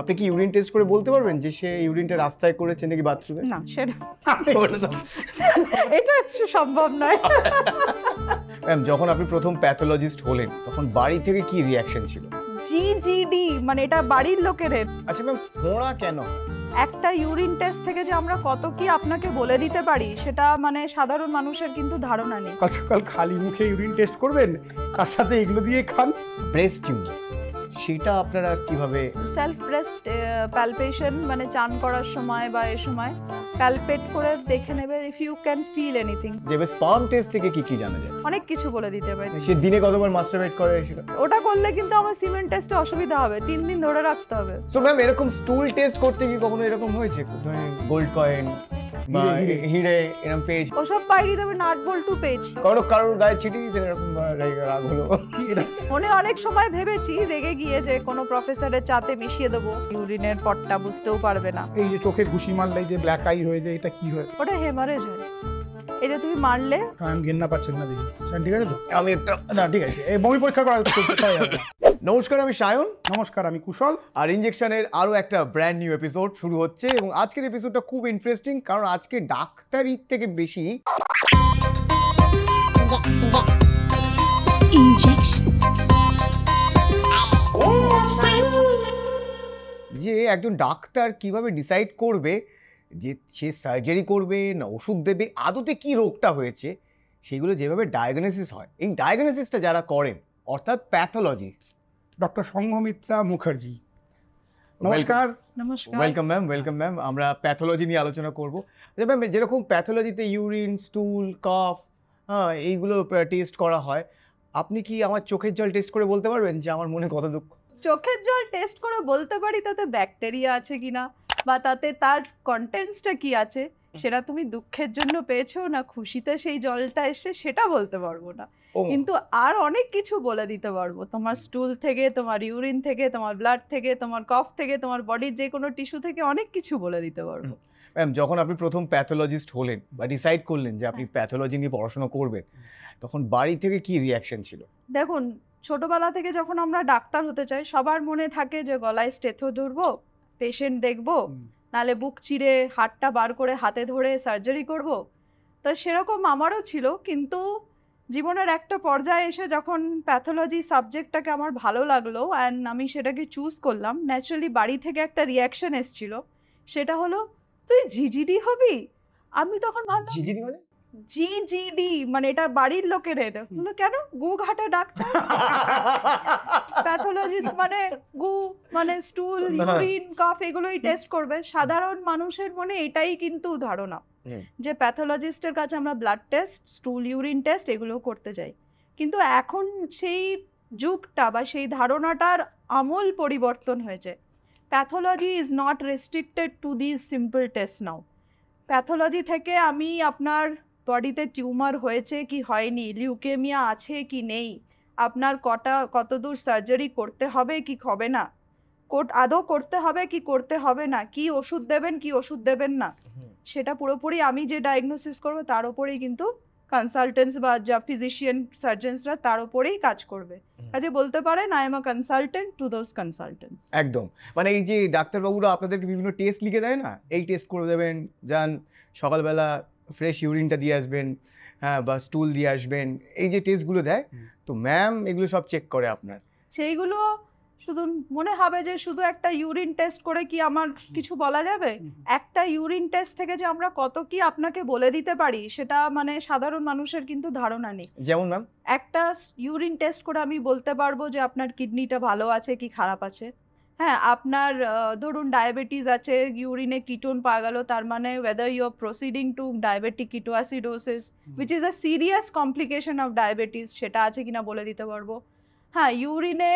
আপনি কি urine test করে বলতে পারবেন যে সে ইউরিনটা রাস্তায় করেছে নাকি বাথরুমে না সেটা এটা সম্ভব নয় ম্যাম যখন আপনি প্রথম প্যাথোলজিস্ট হলেন তখন বাড়ি থেকে কি রিয়াকশন ছিল জিজিডি মানে এটা বাড়ির লোকের আচ্ছা ম্যাম ফোঁড়া কেন একটা ইউরিন টেস্ট থেকে যে আমরা কত কি আপনাকে বলে দিতে পারি সেটা মানে সাধারণ মানুষের কিন্তু ধারণা নেই কতকাল খালি মুখে ইউরিন টেস্ট করবেন তার সাথে এগুলো দিয়ে খান ব্রেস্ট টিউমার সেটা আপনারা কিভাবে সেলফ ব্রেস্ট প্যালপেশন মানে চান করার সময় বা এই সময় প্যালপেট করে দেখে নেবে if you can feel anything দেবে স্পাম টেস্ট থেকে কি কি জানা যায় অনেক কিছু বলে দিতে পারে সে দিনে কতবার মাস্টারবেট করে সেটা ওটা করলে কিন্তু আমার সিমেন্ট টেস্টে অসুবিধা হবে তিন দিন ধরে রাখতে হবে সো ম্যাম এরকম স্টুল টেস্ট করতে কি কখনো এরকম হয়েছে ধরেন গোল্ড কয়েন বা হিরে এরকম পেজ ওসব পাইনি তবে নাট বল্টু পেজ কারো কারোর গায়ে ছিটিয়ে এরকম রাগ হলো মনে অনেক সময় ভেবেছি রেগে গিয়ে গিয়ে যে কোনো প্রফেসরের চাতে মিশিয়ে দেবো ইউরিনের পটটা বুঝতেও পারবে না এই যে চোখে ঘুষি মারলে যে ব্ল্যাক আই হয়ে যায় এটা কি হয় ওটা হেমারেজ হয় এটা তুমি মারলে হ্যাঁ, আমি গেন্না পাচ্ছেন না দেখি ঠিক আছে আমি একটা না ঠিক আছে এই বমি পরীক্ষা করা নমস্কার আমি সায়ন নমস্কার আমি কুশল আর ইঞ্জেকশনের আরও একটা ব্র্যান্ড নিউ এপিসোড শুরু হচ্ছে এবং আজকের এপিসোডটা খুব ইন্টারেস্টিং কারণ আজকে ডাক্তারির থেকে বেশি ইঞ্জেকশন যে একজন ডাক্তার কিভাবে ডিসাইড করবে যে সে সার্জারি করবে না ওষুধ দেবে আদতে কি রোগটা হয়েছে সেগুলো যেভাবে ডায়াগনোসিস হয় এই ডায়াগনোসিসটা যারা করেন অর্থাৎ প্যাথোলজিস্ট ডক্টর সংঘমিত্রা মুখার্জি নমস্কার নমস্কার ওয়েলকাম ম্যাম ওয়েলকাম ম্যাম আমরা প্যাথোলজি নিয়ে আলোচনা করব আচ্ছা ম্যাম যেরকম প্যাথোলজিতে ইউরিন স্টুল কফ হ্যাঁ এইগুলো টেস্ট করা হয় আপনি কি আমার চোখের জল টেস্ট করে বলতে পারবেন যে আমার মনে কত দুঃখ চোখের জল টেস্ট করে বলতে পারি তাতে ব্যাকটেরিয়া আছে কিনা বা তাতে তার কন্টেন্টসটা কি আছে সেটা তুমি দুঃখের জন্য পেয়েছো না খুশিতে সেই জলটা এসে সেটা বলতে পারবো না কিন্তু আর অনেক কিছু বলে দিতে পারবো তোমার স্টুল থেকে তোমার ইউরিন থেকে তোমার ব্লাড থেকে তোমার কফ থেকে তোমার বডির যে কোনো টিস্যু থেকে অনেক কিছু বলে দিতে পারবো ম্যাম যখন আপনি প্রথম প্যাথোলজিস্ট হলেন বা ডিসাইড করলেন যে আপনি প্যাথোলজি নিয়ে পড়াশোনা করবেন তখন বাড়ি থেকে কি রিয়াকশন ছিল দেখুন ছোটবেলা থেকে যখন আমরা ডাক্তার হতে চাই সবার মনে থাকে যে গলায় স্টেথ ধরবো পেশেন্ট দেখব নালে বুক চিরে হাটটা বার করে হাতে ধরে সার্জারি করব। তো সেরকম আমারও ছিল কিন্তু জীবনের একটা পর্যায়ে এসে যখন প্যাথোলজি সাবজেক্টটাকে আমার ভালো লাগলো অ্যান্ড আমি সেটাকে চুজ করলাম ন্যাচারালি বাড়ি থেকে একটা রিয়াকশন এসছিল সেটা হলো তুই জিজিডি হবি আমি তখন ভাবলাম জিজিডি মানে জিজিডি মানে এটা বাড়ির লোকের বললো কেন গু ঘাটা ডাক্তার প্যাথোলজিস্ট মানে গু মানে স্টুল ইউরিন কফ এগুলোই টেস্ট করবে সাধারণ মানুষের মনে এটাই কিন্তু ধারণা যে প্যাথোলজিস্টের কাছে আমরা blood test stool urine test এগুলো করতে যাই কিন্তু এখন সেই যুগটা বা সেই ধারণাটার আমূল পরিবর্তন হয়েছে pathology is not restricted to these simple test now pathology থেকে আমি আপনার বডিতে টিউমার হয়েছে কি হয়নি লিউকেমিয়া আছে কি নেই আপনার কটা কতদূর সার্জারি করতে হবে কি হবে না কোর্ট আদৌ করতে হবে কি করতে হবে না কি ওষুধ দেবেন কি ওষুধ দেবেন না সেটা পুরোপুরি আমি যে ডায়াগনোসিস করব তার উপরেই কিন্তু কনসালটেন্টস বা যা ফিজিশিয়ান সার্জেন্সরা তার উপরেই কাজ করবে কাজে বলতে পারেন I am a consultant to those consultants একদম মানে এই যে ডাক্তারবাবুরা আপনাদেরকে বিভিন্ন টেস্ট লিখে দেয় না এই টেস্ট করে দেবেন যান সকালবেলা ফ্রেশ ইউরিনটা দিয়ে আসবেন হ্যাঁ বা স্টুল দিয়ে আসবেন এই যে টেস্টগুলো দেয় তো ম্যাম এগুলো সব চেক করে আপনার সেইগুলো শুধু মনে হবে যে শুধু একটা ইউরিন টেস্ট করে কি আমার কিছু বলা যাবে একটা ইউরিন টেস্ট থেকে যে আমরা কত কি আপনাকে বলে দিতে পারি সেটা মানে সাধারণ মানুষের কিন্তু ধারণা নেই যেমন ম্যাম একটা ইউরিন টেস্ট করে আমি বলতে পারবো যে আপনার কিডনিটা ভালো আছে কি খারাপ আছে হ্যাঁ আপনার ধরুন ডায়াবেটিস আছে ইউরিনে কিটোন পাওয়া গেল তার মানে whether you are proceeding to diabetic acidosis which is a serious complication of diabetes সেটা আছে কিনা বলে দিতে পারবো হ্যাঁ ইউরিনে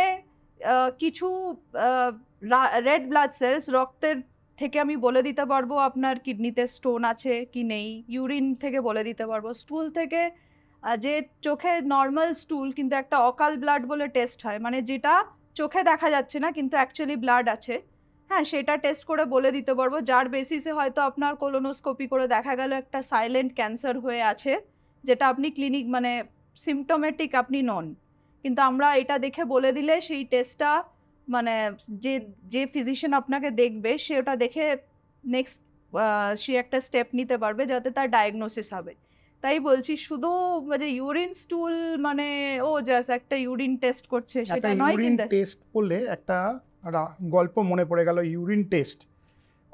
কিছু রেড ব্লাড সেলস রক্তের থেকে আমি বলে দিতে পারবো আপনার কিডনিতে স্টোন আছে কি নেই ইউরিন থেকে বলে দিতে পারবো স্টুল থেকে যে চোখে নর্মাল স্টুল কিন্তু একটা অকাল ব্লাড বলে টেস্ট হয় মানে যেটা চোখে দেখা যাচ্ছে না কিন্তু অ্যাকচুয়ালি ব্লাড আছে হ্যাঁ সেটা টেস্ট করে বলে দিতে পারবো যার বেসিসে হয়তো আপনার কোলোনোস্কোপি করে দেখা গেল একটা সাইলেন্ট ক্যান্সার হয়ে আছে যেটা আপনি ক্লিনিক মানে সিমটোমেটিক আপনি নন কিন্তু আমরা এটা দেখে বলে দিলে সেই টেস্টটা মানে যে যে ফিজিশিয়ান আপনাকে দেখবে সে ওটা দেখে নেক্সট সে একটা স্টেপ নিতে পারবে যাতে তার ডায়াগনোসিস হবে তাই বলছি শুধু মানে ইউরিন স্টুল মানে ও জাস্ট একটা ইউরিন টেস্ট করছে সেটা নয় কিন্তু টেস্ট করলে একটা গল্প মনে পড়ে গেল ইউরিন টেস্ট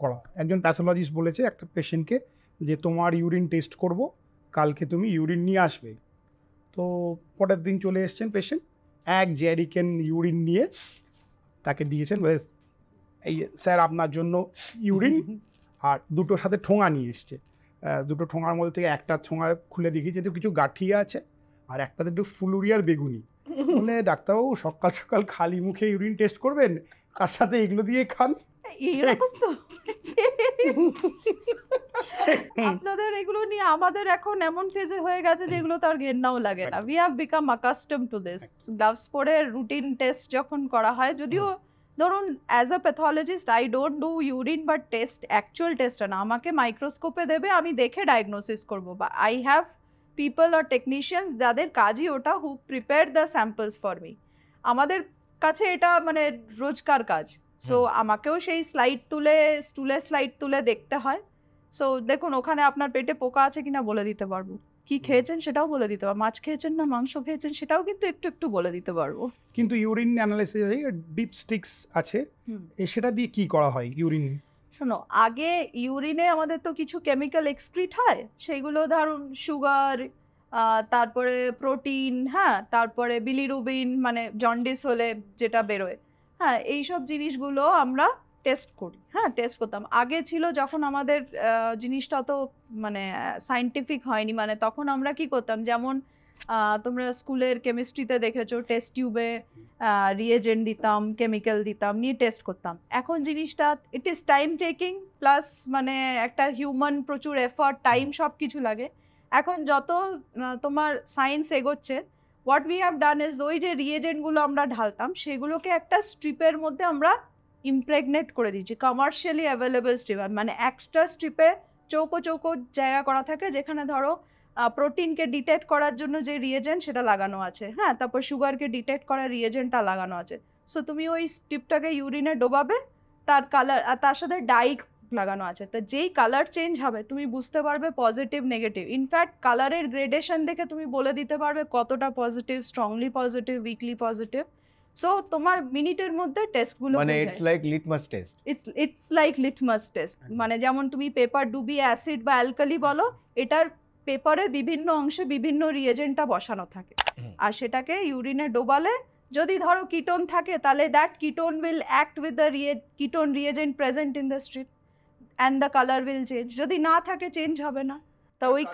করা একজন প্যাথোলজিস্ট বলেছে একটা পেশেন্টকে যে তোমার ইউরিন টেস্ট করব কালকে তুমি ইউরিন নিয়ে আসবে তো পরের দিন চলে এসছেন পেশেন্ট এক জ্যারিকেন ইউরিন নিয়ে তাকে দিয়েছেন এই স্যার আপনার জন্য ইউরিন আর দুটোর সাথে ঠোঙা নিয়ে এসছে দুটো ঠোঙার মধ্যে থেকে একটা ঠোঙা খুলে দেখি যে কিছু গাঠিয়া আছে আর একটাতে একটু ফুলুরিয়ার বেগুনি মানে ডাক্তারবাবু সকাল সকাল খালি মুখে ইউরিন টেস্ট করবেন তার সাথে এগুলো দিয়ে খান এরকম তো আপনাদের এগুলো নিয়ে আমাদের এখন এমন ফেজে হয়ে গেছে যে এগুলো তো আর ঘেন্নাও লাগে না we have become accustomed to this gloves পরে রুটিন টেস্ট যখন করা হয় যদিও ধরুন as a pathologist I don't do urine বা টেস্ট অ্যাকচুয়াল টেস্ট না আমাকে মাইক্রোস্কোপে দেবে আমি দেখে ডায়াগনোসিস করবো বা আই হ্যাভ পিপল আর টেকনিশিয়ানস যাদের কাজই ওটা who prepare the samples for me আমাদের কাছে এটা মানে রোজকার কাজ সো আমাকেও সেই স্লাইড তুলে স্টুলে স্লাইড তুলে দেখতে হয় সো দেখুন ওখানে আপনার পেটে পোকা আছে কিনা বলে দিতে পারবো কি খেয়েছেন সেটাও বলে দিতে পারবো মাছ খেয়েছেন না মাংস খেয়েছেন সেটাও কিন্তু একটু একটু বলে দিতে পারবো কিন্তু ইউরিন অ্যানালাইসিস ডিপ স্টিক্স আছে সেটা দিয়ে কি করা হয় ইউরিন শোনো আগে ইউরিনে আমাদের তো কিছু কেমিক্যাল এক্সক্রিট হয় সেগুলো ধরুন সুগার তারপরে প্রোটিন হ্যাঁ তারপরে বিলিরুবিন মানে জন্ডিস হলে যেটা বেরোয় হ্যাঁ এইসব জিনিসগুলো আমরা টেস্ট করি হ্যাঁ টেস্ট করতাম আগে ছিল যখন আমাদের জিনিসটা তো মানে সাইন্টিফিক হয়নি মানে তখন আমরা কি করতাম যেমন তোমরা স্কুলের কেমিস্ট্রিতে দেখেছো টেস্ট টিউবে রিয়েজেন্ট দিতাম কেমিক্যাল দিতাম নিয়ে টেস্ট করতাম এখন জিনিসটা it is time taking plus মানে একটা হিউম্যান প্রচুর এফার্ট টাইম সব কিছু লাগে এখন যত তোমার সায়েন্স এগোচ্ছে what we have done is ওই যে রিয়েজেন্টগুলো আমরা ঢালতাম সেগুলোকে একটা স্ট্রিপের মধ্যে আমরা ইমপ্রেগনেট করে দিয়েছি কমার্শিয়ালি অ্যাভেলেবেল স্ট্রিপ মানে এক্সট্রা স্ট্রিপে চৌকো চৌকো জায়গা করা থাকে যেখানে ধরো প্রোটিনকে ডিটেক্ট করার জন্য যে রিয়েজেন্ট সেটা লাগানো আছে হ্যাঁ তারপর সুগারকে ডিটেক্ট করার রিয়েজেন্টটা লাগানো আছে সো তুমি ওই স্টিপটাকে ইউরিনে ডোবাবে তার কালার আর তার সাথে ডাইক লাগানো আছে তা যেই কালার চেঞ্জ হবে তুমি বুঝতে পারবে পজিটিভ নেগেটিভ ইনফ্যাক্ট কালারের গ্রেডেশন দেখে তুমি বলে দিতে পারবে কতটা positive strongly positive weakly positive so তোমার মিনিটের মধ্যে টেস্টগুলো মানে it's like litmus test it's it's like litmus test মানে যেমন তুমি পেপার ডুবি অ্যাসিড বা অ্যালকালি mm-hmm. বলো এটার পেপারে বিভিন্ন অংশে বিভিন্ন রিয়েজেন্টটা বসানো থাকে mm-hmm. আর সেটাকে ইউরিনে ডোবালে যদি ধরো কিটোন থাকে তাহলে that ketone will act with the রিয়ে ketone reagent present in the strip and the colour will change যদি না থাকে চেঞ্জ হবে না তা ওই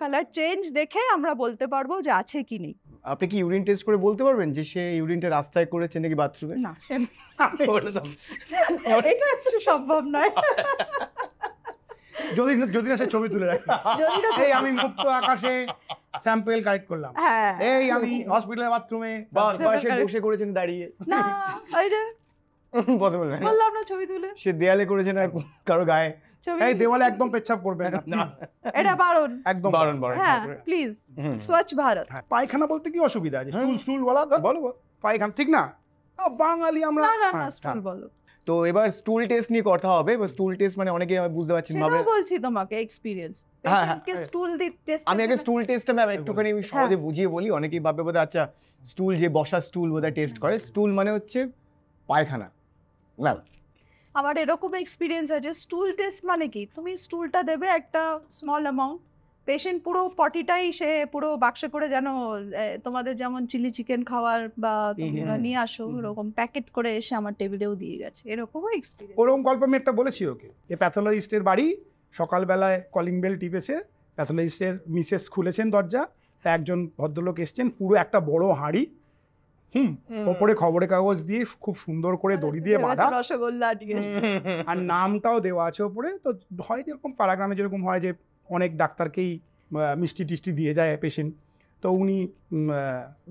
কালার চেঞ্জ দেখে আমরা বলতে পারবো যে আছে কি নেই আপনি কি ইউরিন টেস্ট করে বলতে পারবেন যে সে ইউরিনটা রাস্তায় করেছে নাকি বাথরুমে না এটা সম্ভব নয় যদি যদি না সে ছবি তুলে রাখে এই আমি মুক্ত আকাশে স্যাম্পল কালেক্ট করলাম হ্যাঁ। এই আমি হসপিটালের বাথরুমে বসে বসে করেছেন দাঁড়িয়ে না ওই যে পসিবল না বললাম না ছবি তুলে সে দেয়ালে করেছেন আর কারো গায়ে ছবি দেওয়ালে একদম পেচ্ছাপ না এটা বারণ একদম বারণ বারণ হ্যাঁ প্লিজ স্বচ্ছ ভারত হ্যাঁ, পায়খানা বলতে কি অসুবিধা আছে স্টুল হ্যাঁ। স্টুল বলা বলো পায়খানা ঠিক না বাঙালি আমরা না না স্টুল হ্যাঁ, বলো তো এবার স্টুল টেস্ট নিয়ে কথা হবে এবার স্টুল টেস্ট মানে অনেকে বুঝতে পারছেন ভাবে বলছি তোমাকে এক্সপেরিয়েন্স আমি আগে স্টুল টেস্টটা ম্যাম একটুখানি সহজে বুঝিয়ে বলি অনেকেই ভাবে বোধহয় আচ্ছা স্টুল যে বসা স্টুল বোধহয় টেস্ট করে স্টুল মানে হচ্ছে পায়খানা ম্যাম আমার এরকম এক্সপিরিয়েন্স আছে স্টুল টেস্ট মানে কি তুমি স্টুলটা দেবে একটা স্মল অ্যামাউন্ট পেশেন্ট পুরো পটিটাই সে পুরো বাক্সে করে যেন তোমাদের যেমন চিলি চিকেন খাওয়ার বা নিয়ে আসো ওরকম প্যাকেট করে এসে আমার টেবিলেও দিয়ে গেছে এরকম ওরকম গল্প আমি একটা বলেছি ওকে যে প্যাথোলজিস্টের বাড়ি সকালবেলায় কলিং বেল টিপেছে প্যাথোলজিস্টের মিসেস খুলেছেন দরজা একজন ভদ্রলোক এসছেন পুরো একটা বড় হাঁড়ি হুম ওপরে খবরের কাগজ দিয়ে খুব সুন্দর করে দড়ি দিয়ে বাঁধা রসগোল্লা আর নামটাও দেওয়া আছে ওপরে তো হয় যেরকম পাড়াগ্রামে যেরকম হয় যে অনেক ডাক্তারকেই মিষ্টি টিষ্টি দিয়ে যায় পেশেন্ট তো উনি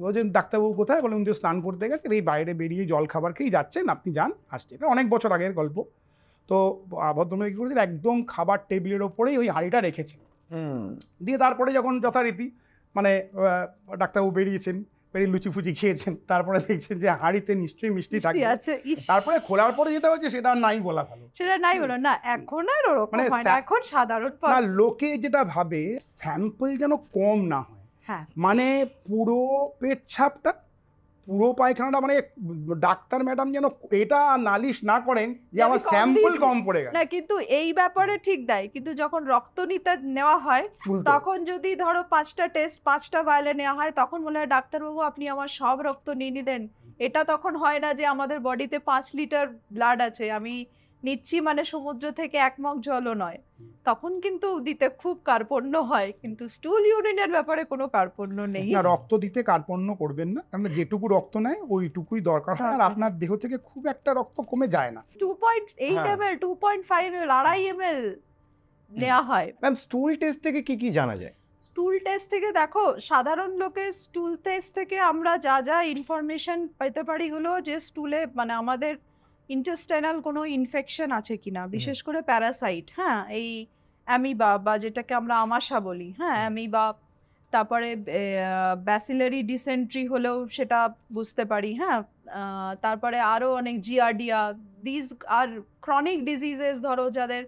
বলছেন ডাক্তারবাবু কোথায় বলে উনি স্নান করতে গেছে এই বাইরে বেরিয়ে জল খাবার খেয়েই যাচ্ছেন আপনি যান আসছেন অনেক বছর আগের গল্প তো ভদ্রমহিলা কী করেছেন একদম খাবার টেবিলের ওপরেই ওই হাঁড়িটা রেখেছেন দিয়ে তারপরে যখন যথারীতি মানে ডাক্তারবাবু বেরিয়েছেন পেরে লুচি ফুচি খেয়েছেন তারপরে দেখছেন যে নিশ্চয়ই মিষ্টি থাকে আছে তারপরে খোলার পরে যেটা হচ্ছে সেটা নাই বলা ভালো সেটা নাই বলো না এখন আর ওরকম মানে এখন সাধারণ না লোকে যেটা ভাবে স্যাম্পল যেন কম না হয় হ্যাঁ মানে পুরো পেচ্ছাপটা পুরো পায়খানাটা মানে ডাক্তার ম্যাডাম যেন এটা নালিশ না করেন যে আমার স্যাম্পল কম পড়ে গেছে না কিন্তু এই ব্যাপারে ঠিক দেয় কিন্তু যখন রক্ত নিতে নেওয়া হয় তখন যদি ধরো পাঁচটা টেস্ট পাঁচটা ভায়োলে নেওয়া হয় তখন মনে হয় ডাক্তারবাবু আপনি আমার সব রক্ত নিয়ে নিলেন এটা তখন হয় না যে আমাদের বডিতে পাঁচ লিটার ব্লাড আছে আমি নিচ্ছি মানে সমুদ্র থেকে একমক জলও নয় তখন কিন্তু দিতে খুব কার্পণ্য হয় কিন্তু স্টুল ইউরিনের ব্যাপারে কোনো কার্পণ্য নেই না রক্ত দিতে কার্পণ্য করবেন না কারণ যেটুকু রক্ত নেয় ওইটুকুই দরকার হয় আর হ্যাঁ। আপনার দেহ থেকে খুব একটা রক্ত কমে যায় না two point eight M L two point five L আড়াই এম এল নেওয়া হয় ম্যাম স্টুল টেস্ট থেকে কি কি জানা যায় স্টুল টেস্ট থেকে দেখো সাধারণ লোকে স্টুল টেস্ট থেকে আমরা যা যা ইনফরমেশন পেতে পারি হলো যে স্টুলে মানে আমাদের ইন্টেস্টাইনাল কোনো ইনফেকশন আছে কিনা বিশেষ করে প্যারাসাইট হ্যাঁ এই অ্যামিবা বা যেটাকে আমরা আমাশা বলি হ্যাঁ অ্যামিবা তারপরে ব্যাসিলারি ডিসেন্ট্রি হলেও সেটা বুঝতে পারি হ্যাঁ তারপরে আরও অনেক giardia these are chronic diseases ধরো যাদের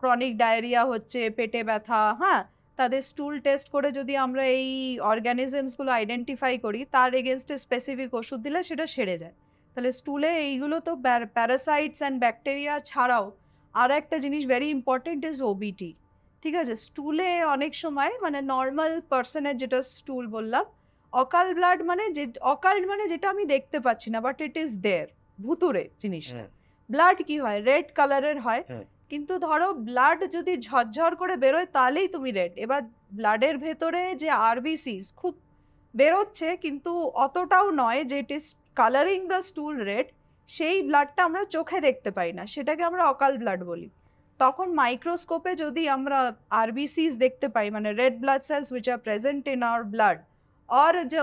ক্রনিক ডায়রিয়া হচ্ছে পেটে ব্যথা হ্যাঁ তাদের স্টুল টেস্ট করে যদি আমরা এই অর্গ্যানিজমসগুলো আইডেন্টিফাই করি তার এগেনস্টে স্পেসিফিক ওষুধ দিলে সেটা সেরে যায় তাহলে স্টুলে এইগুলো তো প্যারাসাইটস অ্যান্ড ব্যাকটেরিয়া ছাড়াও আর একটা জিনিস ভেরি ইম্পর্টেন্ট ইজ ওবিটি ঠিক আছে স্টুলে অনেক সময় মানে নর্মাল পার্সনের যেটা স্টুল বললাম অকাল ব্লাড মানে যে অকাল্ড মানে যেটা আমি দেখতে পাচ্ছি না বাট ইট ইজ দেয়ার ভুতুরে জিনিসটা ব্লাড কি হয় রেড কালারের হয় কিন্তু ধরো ব্লাড যদি ঝরঝর করে বেরোয় তাহলেই তুমি রেড এবার ব্লাডের ভেতরে যে আরবিসিস খুব বেরোচ্ছে কিন্তু অতটাও নয় যে it is colouring the stool red সেই ব্লাডটা আমরা চোখে দেখতে পাই না সেটাকে আমরা অকাল ব্লাড বলি তখন মাইক্রোস্কোপে যদি আমরা আরবিসিস দেখতে পাই মানে red blood cells which are present in our blood আর যে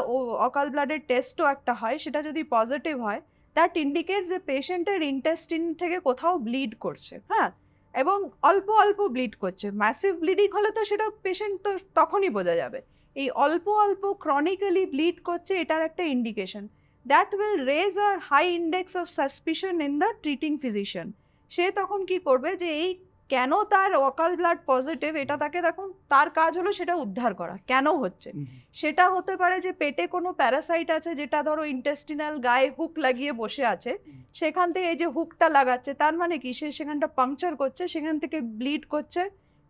অকাল ব্লাডের টেস্টও একটা হয় সেটা যদি পজিটিভ হয় দ্যাট ইন্ডিকেটস যে পেশেন্টের ইন্টেস্টিন থেকে কোথাও ব্লিড করছে হ্যাঁ এবং অল্প অল্প ব্লিড করছে ম্যাসিভ ব্লিডিং হলে তো সেটা পেশেন্ট তো তখনই বোঝা যাবে এই অল্প অল্প ক্রনিক্যালি ব্লিড করছে এটার একটা indication that will raise a high index of suspicion in the treating physician সে তখন কি করবে যে এই কেন তার অকাল ব্লাড পজিটিভ এটা তাকে দেখুন তার কাজ হলো সেটা উদ্ধার করা কেন হচ্ছে সেটা হতে পারে যে পেটে কোনো প্যারাসাইট আছে যেটা ধরো ইন্টেস্টিনাল গায়ে হুক লাগিয়ে বসে আছে সেখান থেকে এই যে হুকটা লাগাচ্ছে তার মানে কি সে সেখানটা পাংচার করছে সেখান থেকে ব্লিড করছে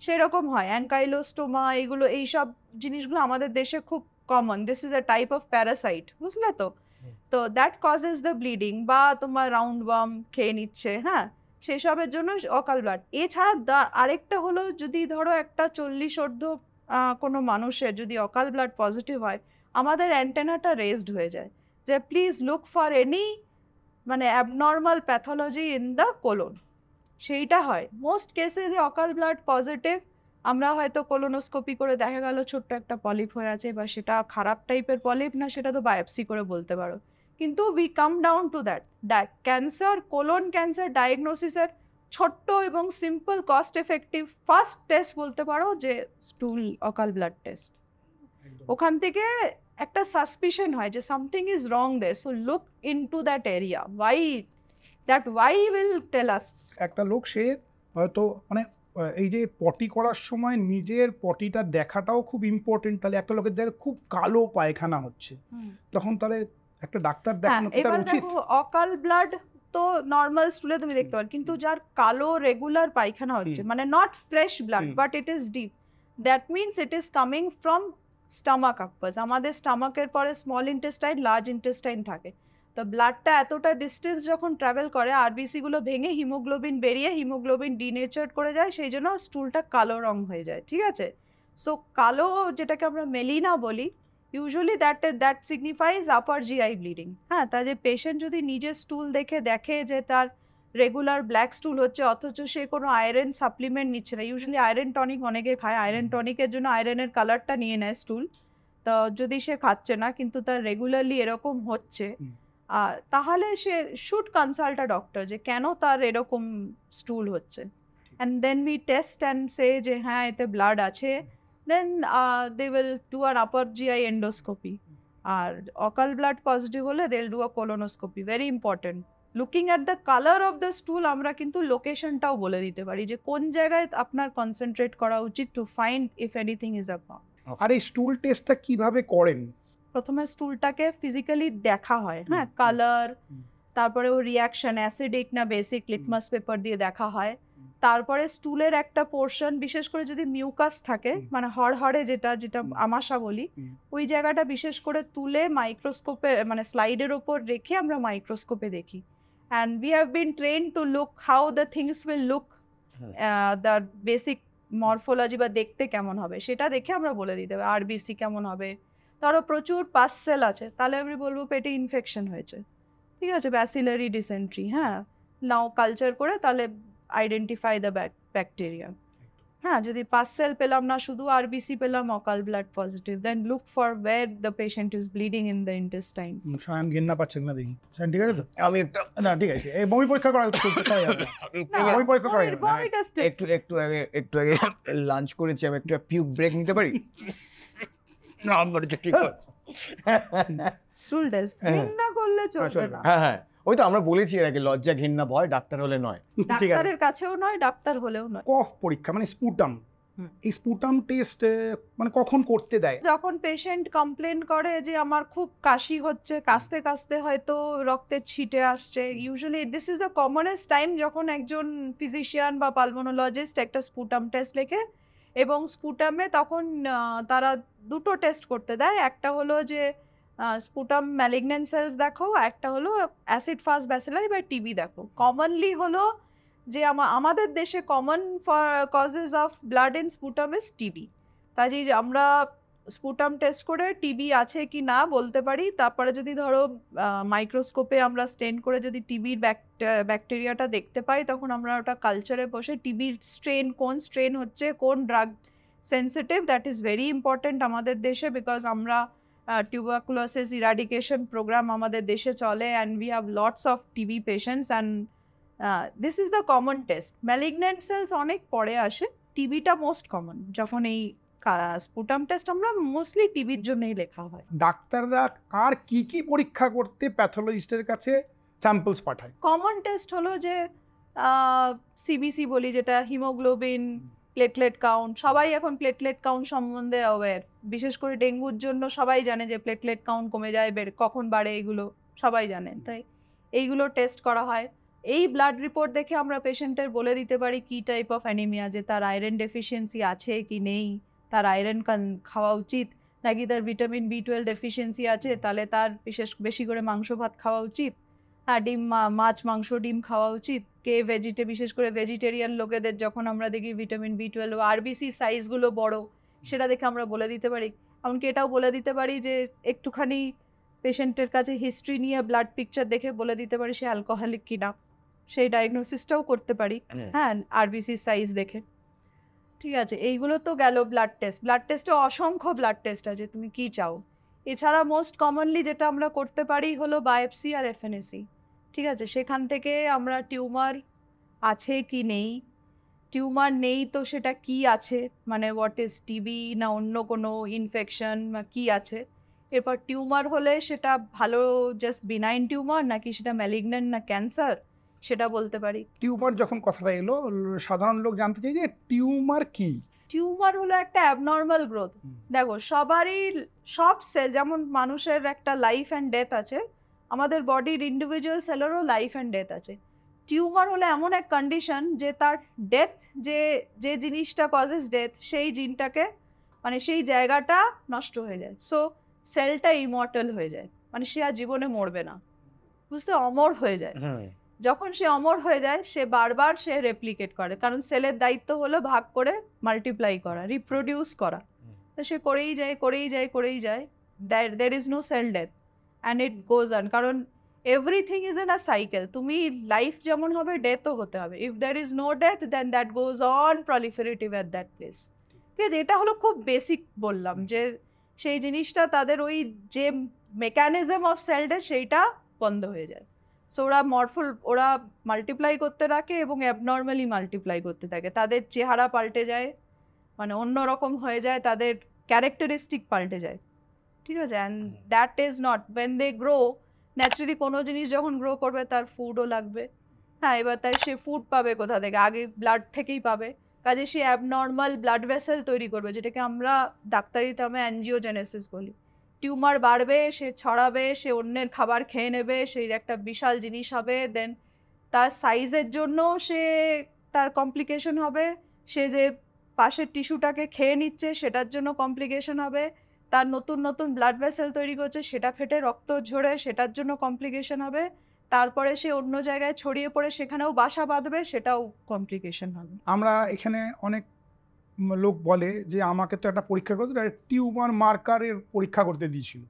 সেরকম হয় অ্যাঙ্কাইলোস্টোমা এইগুলো এইসব জিনিসগুলো আমাদের দেশে খুব common this is a type of parasite বুঝলে তো তো দ্যাট কজেস দ্য ব্লিডিং বা তোমার রাউন্ড ওয়ার্ম খেয়ে নিচ্ছে হ্যাঁ সেসবের জন্য অকাল ব্লাড এছাড়া আরেকটা হলো যদি ধরো একটা চল্লিশ অর্ধ কোনো মানুষের যদি অকাল ব্লাড পজিটিভ হয় আমাদের অ্যান্টেনাটা রেজড হয়ে যায় যে প্লিজ লুক ফর এনি মানে abnormal pathology in the colon সেইটা হয় মোস্ট কেসে যে অকাল ব্লাড পজিটিভ আমরা হয়তো কোলোনোস্কোপি করে দেখা গেল ছোট্ট একটা পলিপ হয়ে আছে বা সেটা খারাপ টাইপের পলিপ না সেটা তো বায়োপসি করে বলতে পারো কিন্তু we come down to that cancer colon cancer ডায়াগনোসিসের ছোট্ট এবং simple cost effective first test বলতে পারো যে স্টুল অকাল ব্লাড টেস্ট ওখান থেকে একটা সাসপিশন হয় যে something is wrong they so look into that area why that why will tell us একটা লোক সে হয়তো মানে এই যে পটি করার সময় নিজের পটিটা দেখাটাও খুব ইম্পর্টেন্ট তাহলে একটা লোকের যার খুব কালো পায়খানা হচ্ছে তখন তাহলে একটা ডাক্তার দেখানো কি হ্যাঁ, তার উচিত অকাল ব্লাড তো নর্মাল স্টুলে তুমি দেখতে পারো কিন্তু যার কালো রেগুলার পায়খানা হচ্ছে মানে not fresh blood but it is deep that means it is coming from stomach upwards আমাদের স্টামাকের পরে স্মল ইন্টেস্টাইন লার্জ ইন্টেস্টাইন থাকে তো ব্লাডটা এতটা ডিস্টেন্স যখন ট্রাভেল করে আরবিসিগুলো ভেঙে হিমোগ্লোবিন বেরিয়ে হিমোগ্লোবিন ডিনেচার করে যায় সেই জন্য স্টুলটা কালো রং হয়ে যায় ঠিক আছে সো কালো যেটাকে আমরা মেলিনা বলি usually that that signifies upper GI bleeding হ্যাঁ যে পেশেন্ট যদি নিজের স্টুল দেখে দেখে যে তার রেগুলার ব্ল্যাক স্টুল হচ্ছে অথচ সে কোনো আয়রন সাপ্লিমেন্ট নিচ্ছে না ইউজুয়ালি আয়রন টনিক অনেকে খায় আয়রন টনিকের জন্য আয়রনের কালারটা নিয়ে নেয় স্টুল তো যদি সে খাচ্ছে না কিন্তু তার রেগুলারলি এরকম হচ্ছে তাহলে সে শুড কনসাল্ট আ ডক্টর যে কেন তার এরকম স্টুল হচ্ছে and then we test and সে যে হ্যাঁ এতে ব্লাড আছে দেন দে uh, they will R upper upper GI endoscopy. আর অকাল ব্লাড পজিটিভ হলে they'll do a colonoscopy very important looking at the colour of the stool আমরা কিন্তু লোকেশনটাও বলে দিতে পারি যে কোন জায়গায় আপনার কনসেন্ট্রেট করা উচিত to find if anything is up আর এই স্টুল টেস্টটা কিভাবে করেন প্রথমে স্টুলটাকে ফিজিক্যালি দেখা হয় হ্যাঁ কালার তারপরে ও রিয়াকশন অ্যাসিডিক না বেসিক লিটমাস পেপার দিয়ে দেখা হয় তারপরে স্টুলের একটা পোর্শন বিশেষ করে যদি মিউকাস থাকে মানে হড়হড়ে যেটা যেটা আমাশা বলি ওই জায়গাটা বিশেষ করে তুলে মাইক্রোস্কোপে মানে স্লাইডের ওপর রেখে আমরা মাইক্রোস্কোপে দেখি and we have been trained to look how the things will look the basic morphology বা দেখতে কেমন হবে সেটা দেখে আমরা বলে দিতে হবে আরবিসি কেমন হবে ধরো প্রচুর পার্সেল আছে তাহলে আমি বলবো পেটে ইনফেকশন হয়েছে ঠিক আছে ব্যাসিলারি ডিসেন্ট্রি হ্যাঁ নাও কালচার করে তাহলে আইডেন্টিফাই দ্য ব্যাকটেরিয়া হ্যাঁ যদি পাস সেল পেলাম না শুধু আরবিসি পেলাম occult blood positive then look for where the patient is bleeding in the intestine স্বয়ং গিন না পাচ্ছেন না দেখি স্যার ঠিক আছে তো আমি একটা না ঠিক আছে এই বমি পরীক্ষা করা বমি পরীক্ষা করা বমি হ্যাঁ। একটু একটু আগে একটু আগে লাঞ্চ করেছি আমি একটা পিউক ব্রেক নিতে পারি না আমার ঠিক আছে স্টুল টেস্ট না করলে হ্যাঁ, চলবে না হ্যাঁ হ্যাঁ ওই তো আমরা বলেছি এর আগে লজ্জা ঘৃণা ভয় ডাক্তার হলে নয় ডাক্তারের কাছেও নয় ডাক্তার হলেও নয় কফ পরীক্ষা মানে স্পুটাম এই স্পুটাম টেস্ট মানে কখন করতে দেয় যখন পেশেন্ট কমপ্লেন করে যে আমার খুব কাশি হচ্ছে কাশতে কাশতে হয়তো রক্তের ছিটে আসছে usually this is the commonest time যখন একজন ফিজিশিয়ান বা পালমোনোলজিস্ট একটা স্পুটাম টেস্ট লেখে এবং স্পুটামে তখন তারা দুটো টেস্ট করতে দেয় একটা হলো যে স্পুটাম ম্যালিগন্যান্ট সেলস দেখো একটা হলো অ্যাসিড ফাস্ট ব্যাসেলাই বা টিবি দেখো কমনলি হলো যে আমাদের দেশে common causes of blood in sputum is TB তাই আমরা স্পুটাম টেস্ট করে টিবি আছে কি না বলতে পারি তারপরে যদি ধরো মাইক্রোস্কোপে আমরা স্টেন করে যদি টিবির ব্যাকটেরিয়াটা দেখতে পাই তখন আমরা ওটা কালচারে বসে টিবির স্ট্রেন কোন স্ট্রেন হচ্ছে কোন drug sensitive that is very important আমাদের দেশে বিকজ আমরা টিউবাকুলোসিস ইরাডিকেশন প্রোগ্রাম আমাদের দেশে চলে and we have lots of TB patients and this is the common test malignant cells অনেক পরে আসে টিবিটা মোস্ট কমন যখন এই স্পুটাম টেস্ট আমরা মোস্টলি টিবির জন্যই লেখা হয় ডাক্তাররা আর কি কি পরীক্ষা করতে প্যাথোলজিস্টের কাছে স্যাম্পলস পাঠায় কমন টেস্ট হলো যে সিবিসি বলি যেটা হিমোগ্লোবিন প্লেটলেট কাউন্ট সবাই এখন প্লেটলেট কাউন্ট সম্বন্ধে অ্যাওয়্যার বিশেষ করে ডেঙ্গুর জন্য সবাই জানে যে প্লেটলেট কাউন্ট কমে যায় বেড়ে কখন বাড়ে এগুলো সবাই জানে তাই এইগুলো টেস্ট করা হয় এই ব্লাড রিপোর্ট দেখে আমরা পেশেন্টের বলে দিতে পারি কি টাইপ অফ অ্যানিমিয়া যে তার আয়রন ডেফিসিয়েন্সি আছে কি নেই তার আয়রন খাওয়া উচিত নাকি তার ভিটামিন বি টুয়েলভ ডেফিসিয়েন্সি আছে তাহলে তার বিশেষ বেশি করে মাংস ভাত খাওয়া উচিত হ্যাঁ ডিম মাছ মাংস ডিম খাওয়া উচিত কে ভেজিটে বিশেষ করে ভেজিটেরিয়ান লোকেদের যখন আমরা দেখি ভিটামিন বি টুয়েলভ বিসি সাইজগুলো বড় সেটা দেখে আমরা বলে দিতে পারি এমনকি এটাও বলে দিতে পারি যে একটুখানি পেশেন্টের কাছে হিস্ট্রি নিয়ে ব্লাড পিকচার দেখে বলে দিতে পারি সে অ্যালকোহলিক কিনা সেই ডায়াগনোসিসটাও করতে পারি মানে হ্যাঁ আরবিসি সাইজ দেখে ঠিক আছে এইগুলো তো গেল ব্লাড টেস্ট ব্লাড টেস্টে অসংখ্য ব্লাড টেস্ট আছে তুমি কি চাও এছাড়া মোস্ট কমনলি যেটা আমরা করতে পারি হলো বায়োপসি আর এফএনএসি ঠিক আছে সেখান থেকে আমরা টিউমার আছে কি নেই টিউমার নেই তো সেটা কি আছে মানে হোয়াট ইজ টিবি না অন্য কোনো ইনফেকশন বা কী আছে এরপর টিউমার হলে সেটা ভালো জাস্ট বিনাইন টিউমার নাকি সেটা ম্যালিগনেন্ট না ক্যান্সার সেটা বলতে পারি টিউমার যখন কথাটা এলো সাধারণ লোক জানতে চাই যে টিউমার কি টিউমার হলো একটা অ্যাবনর্মাল গ্রোথ দেখো সবারই সব সেল যেমন মানুষের একটা লাইফ অ্যান্ড ডেথ আছে আমাদের বডির ইন্ডিভিজুয়াল সেলেরও লাইফ অ্যান্ড ডেথ আছে টিউমার হলো এমন এক কন্ডিশন যে তার ডেথ যে যে জিনিসটা কজেস ডেথ সেই জিনটাকে মানে সেই জায়গাটা নষ্ট হয়ে যায় সো সেলটা ইমর্টাল হয়ে যায় মানে সে আর জীবনে মরবে না বুঝতে অমর হয়ে যায় হ্যাঁ। যখন সে অমর হয়ে যায় সে বারবার সে রেপ্লিকেট করে কারণ সেলের দায়িত্ব হলো ভাগ করে মাল্টিপ্লাই করা রিপ্রোডিউস করা তো সে করেই যায় করেই যায় করেই যায় there there is no cell death and it goes on কারণ everything is in a cycle তুমি লাইফ যেমন হবে ডেথও হতে হবে if there is no death then that goes on proliferative at that place ঠিক আছে এটা হলো খুব বেসিক বললাম যে সেই জিনিসটা তাদের ওই যে মেকানিজম অফ সেলডে সেইটা বন্ধ হয়ে যায় সো ওরা মরফুল ওরা মাল্টিপ্লাই করতে থাকে এবং অ্যাবনর্মালি মাল্টিপ্লাই করতে থাকে তাদের চেহারা পাল্টে যায় মানে অন্যরকম হয়ে যায় তাদের ক্যারেক্টারিস্টিক পাল্টে যায় ঠিক আছে and that is not when they grow naturally কোনো জিনিস যখন গ্রো করবে তার ফুডও লাগবে হ্যাঁ এবার তাই সে ফুড পাবে কোথা থেকে আগে ব্লাড থেকেই পাবে কাজে সে অ্যাবনর্মাল ব্লাড ভেসেল তৈরি করবে যেটাকে আমরা ডাক্তারি তামে অ্যানজিওজেনেসিস বলি টিউমার বাড়বে সে ছড়াবে সে অন্যের খাবার খেয়ে নেবে সেই একটা বিশাল জিনিস হবে দেন তার সাইজের জন্য সে তার কমপ্লিকেশন হবে সে যে পাশের টিস্যুটাকে খেয়ে নিচ্ছে সেটার জন্য কমপ্লিকেশন হবে তার নতুন নতুন ব্লাড ভেসেল তৈরি করছে সেটা ফেটে রক্ত ঝরে সেটার জন্য কমপ্লিকেশন হবে তারপরে সে অন্য জায়গায় ছড়িয়ে পড়ে সেখানেও বাসা বাঁধবে সেটাও কমপ্লিকেশন হবে আমরা এখানে অনেক লোক বলে যে আমাকে তো একটা পরীক্ষা করতে টিউমার মার্কারের পরীক্ষা করতে দিয়েছিল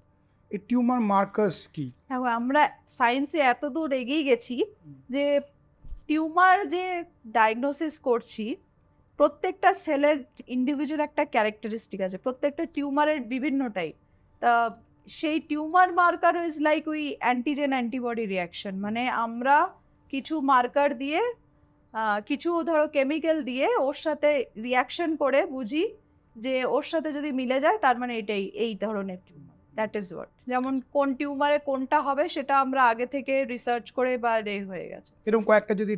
এই টিউমার মার্কার্স কি দেখো আমরা সায়েন্সে এত দূর এগিয়ে গেছি যে টিউমার যে ডায়াগনোসিস করছি প্রত্যেকটা সেলের ইন্ডিভিজুয়াল একটা ক্যারেক্টারিস্টিক আছে প্রত্যেকটা টিউমারের বিভিন্ন টাইপ তা সেই tumour marker is like we antigen antibody reaction মানে আমরা কিছু মার্কার দিয়ে কিছু ধরো কেমিক্যাল দিয়ে ওর সাথে রিয়াকশন করে বুঝি যে ওর সাথে যদি মিলে যায় তার মানে এটাই এই ধরনের টিউমার দ্যাট ইজ ওয়াট যেমন কোন টিউমারে কোনটা হবে সেটা আমরা আগে থেকে রিসার্চ করে বা রে হয়ে গেছে এরকম কয়েকটা যদি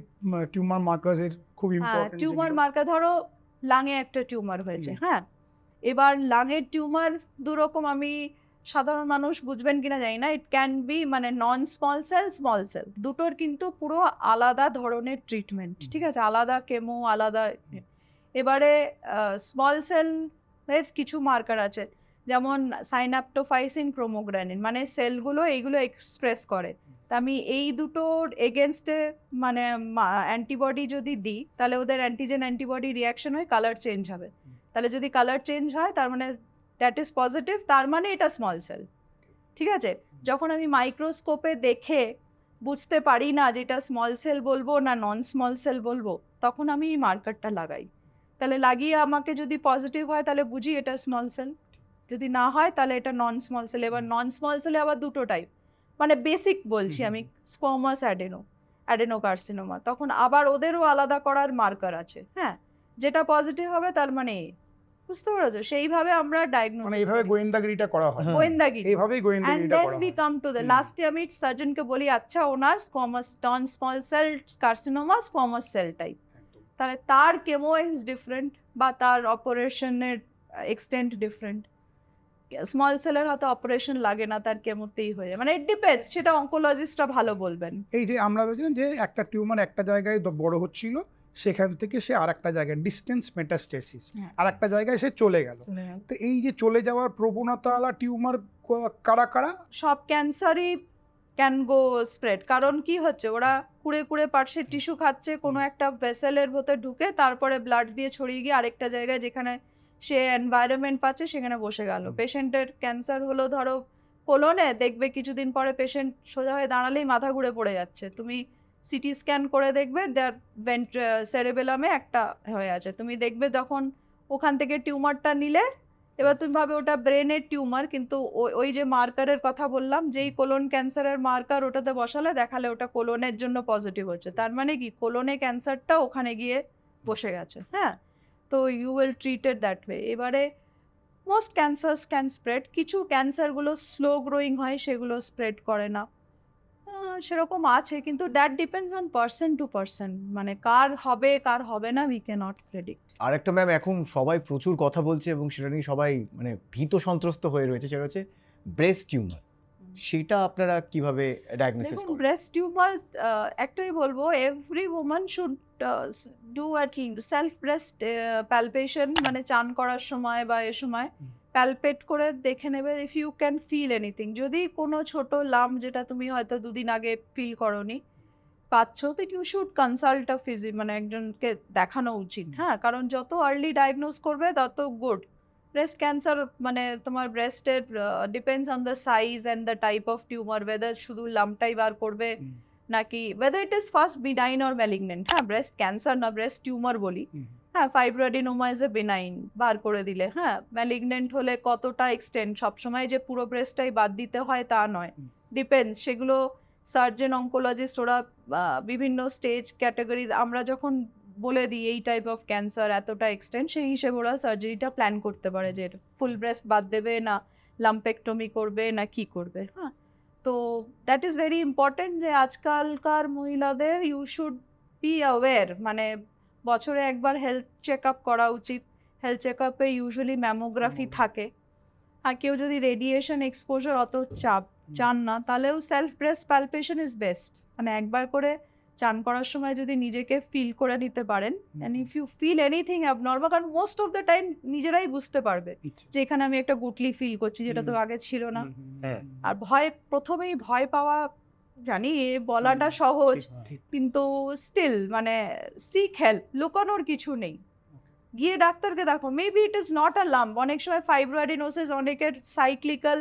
টিউমার মার্কারের খুব ইম্পর্টেন্ট টিউমার মার্কার ধরো লাঙে একটা টিউমার হয়েছে হ্যাঁ এবার লাঙের টিউমার দুরকম আমি সাধারণ মানুষ বুঝবেন কিনা জানি না ইট ক্যান বি মানে non small cell small cell দুটোর কিন্তু পুরো আলাদা ধরনের ট্রিটমেন্ট ঠিক আছে আলাদা কেমো আলাদা এবারে স্মল সেল এর কিছু মার্কার আছে যেমন সাইনাপটোফাইসিন ক্রোমোগ্রানিন মানে সেলগুলো এইগুলো এক্সপ্রেস করে তা আমি এই দুটোর এগেনস্টে মানে অ্যান্টিবডি যদি দিই তাহলে ওদের অ্যান্টিজেন অ্যান্টিবডি রিয়াকশন হয়ে কালার চেঞ্জ হবে তাহলে যদি কালার চেঞ্জ হয় তার মানে দ্যাট ইজ পজিটিভ তার মানে এটা স্মল সেল ঠিক আছে যখন আমি মাইক্রোস্কোপে দেখে বুঝতে পারি না যে এটা স্মল সেল বলবো না নন স্মল সেল বলবো তখন আমি এই মার্কারটা লাগাই তাহলে লাগিয়ে আমাকে যদি পজিটিভ হয় তাহলে বুঝি এটা স্মল সেল যদি না হয় তাহলে এটা নন স্মল সেল এবার নন স্মল সেলে আবার দুটো টাইপ মানে বেসিক বলছি আমি স্কোমাস অ্যাডেনো কার্সিনোমা তখন আবার ওদেরও আলাদা করার মার্কার আছে হ্যাঁ যেটা পজিটিভ হবে তার মানে বুঝতে সেইভাবে আমরা ডায়াগনোসিস মানে এইভাবে গোয়েন্দাগিরিটা করা হয় গোয়েন্দাগিরি এইভাবেই গোয়েন্দাগিরিটা করা হয় and then we come to the লাস্টে আমি সার্জনকে বলি আচ্ছা ওনার squamous small cell carcinoma squamous cell type তাহলে তার কেমো ইজ ডিফারেন্ট বা তার অপারেশনের এক্সটেন্ট ডিফারেন্ট স্মল সেলের হয়তো অপারেশন লাগে না তার কেমোতেই হয়ে যায় মানে ইট ডিপেন্ডস সেটা অঙ্কোলজিস্টরা ভালো বলবেন এই যে আমরা বলছিলাম যে একটা টিউমার একটা জায়গায় বড় হচ্ছিল সেখান থেকে সে আর একটা জায়গায় ডিস্টেন্স মেটাস্টেসিস আর একটা জায়গায় সে চলে গেল তো এই যে চলে যাওয়ার প্রবণতালা টিউমার কারা কারা সব ক্যান্সারই ক্যান গো স্প্রেড কারণ কি হচ্ছে ওরা কুড়ে কুড়ে পার্শ্বের টিস্যু খাচ্ছে কোনো একটা ভেসেলের ভেতর ঢুকে তারপরে ব্লাড দিয়ে ছড়িয়ে গিয়ে আরেকটা জায়গায় যেখানে সে এনভায়রনমেন্ট পাচ্ছে সেখানে বসে গেল পেশেন্টের ক্যান্সার হলো ধরো কোলনে দেখবে কিছুদিন পরে পেশেন্ট সোজা হয়ে দাঁড়ালেই মাথা ঘুরে পড়ে যাচ্ছে তুমি সিটি স্ক্যান করে দেখবে দ্যার ভেন্ট সেরেবেলামে একটা হয়ে আছে তুমি দেখবে তখন ওখান থেকে টিউমারটা নিলে এবার তুমি ভাবে ওটা ব্রেনের টিউমার কিন্তু ওই যে মার্কারের কথা বললাম যেই কোলন ক্যান্সারের মার্কার ওটাতে বসালে দেখালে ওটা কোলনের জন্য পজিটিভ হচ্ছে তার মানে কি কোলনে ক্যান্সারটা ওখানে গিয়ে বসে গেছে হ্যাঁ তো you will treated that way এবারে মোস্ট ক্যান্সার্স ক্যান স্প্রেড কিছু ক্যান্সারগুলো স্লো গ্রোয়িং হয় সেগুলো স্প্রেড করে না সেরকম আছে কিন্তু that depends on person to person মানে কার হবে কার হবে না উই ক্যানট নট প্রেডিক্ট আরেকটা ম্যাম এখন সবাই প্রচুর কথা বলছে এবং সেটা নিয়ে সবাই মানে ভীত সন্ত্রস্ত হয়ে রয়েছে সেটা হচ্ছে ব্রেস্ট টিউমার সেটা আপনারা কিভাবে ডায়াগনোসিস করেন ব্রেস্ট টিউমার একটাই বলবো এভরি ওম্যান শুড ডু আর কি সেলফ ব্রেস্ট প্যালপেশন মানে চান করার সময় বা এ সময় প্যালপেট করে দেখে নেবে if you can feel anything যদি কোনো ছোট লাম যেটা তুমি হয়তো দুদিন আগে ফিল করনি পাচ্ছ তো ইউ শুড কনসাল্ট আ ফিজি মানে একজনকে দেখানো উচিত হ্যাঁ কারণ যত আর্লি ডায়াগনোজ করবে তত গুড ব্রেস্ট ক্যান্সার মানে তোমার ব্রেস্টের depends on the size and the type of tumour whether শুধু লামটাই বার করবে নাকি whether it is first benign or malignant হ্যাঁ ব্রেস্ট ক্যান্সার না ব্রেস্ট টিউমার বলি হ্যাঁ ফাইব্রোডিনোমা ইজ এ বেনাইন বার করে দিলে হ্যাঁ ম্যালিগনেন্ট হলে কতটা এক্সটেন্ড সবসময় যে পুরো ব্রেস্টটাই বাদ দিতে হয় তা নয় ডিপেন্ডস সেগুলো সার্জেন অঙ্কোলজিস্ট ওরা বিভিন্ন স্টেজ ক্যাটাগরি আমরা যখন বলে দিই এই টাইপ অফ ক্যান্সার এতটা এক্সটেন্ড সেই হিসেবে ওরা সার্জারিটা প্ল্যান করতে পারে যে ফুল ব্রেস্ট বাদ দেবে না লাম্পেকটমি করবে না কি করবে হ্যাঁ তো দ্যাট ইজ ভেরি ইম্পর্টেন্ট যে আজকালকার মহিলাদের ইউ শুড বি অ্যাওয়্যার মানে বছরে একবার হেলথ চেক আপ করা উচিত হেলথ চেক আপে ইউজুয়ালি ম্যামোগ্রাফি থাকে আর কেউ যদি রেডিয়েশন এক্সপোজার অত চাপ চান না তাহলেও self breast palpation is best মানে একবার করে চান করার সময় যদি নিজেকে ফিল করে নিতে পারেন and if you feel anything abnormal কারণ মোস্ট অফ দ্য টাইম নিজেরাই বুঝতে পারবে যে এখানে আমি একটা গুটলি ফিল করছি যেটা তো আগে ছিল না হ্যাঁ। আর ভয় প্রথমেই ভয় পাওয়া জানি বলাটা সহজ কিন্তু স্টিল মানে সিক হেল্প লুকানোর কিছু নেই গিয়ে ডাক্তারকে দেখো maybe it is not a lump অনেক সময় ফাইব্রোয়াডিনোসিস অনেকের সাইক্লিক্যাল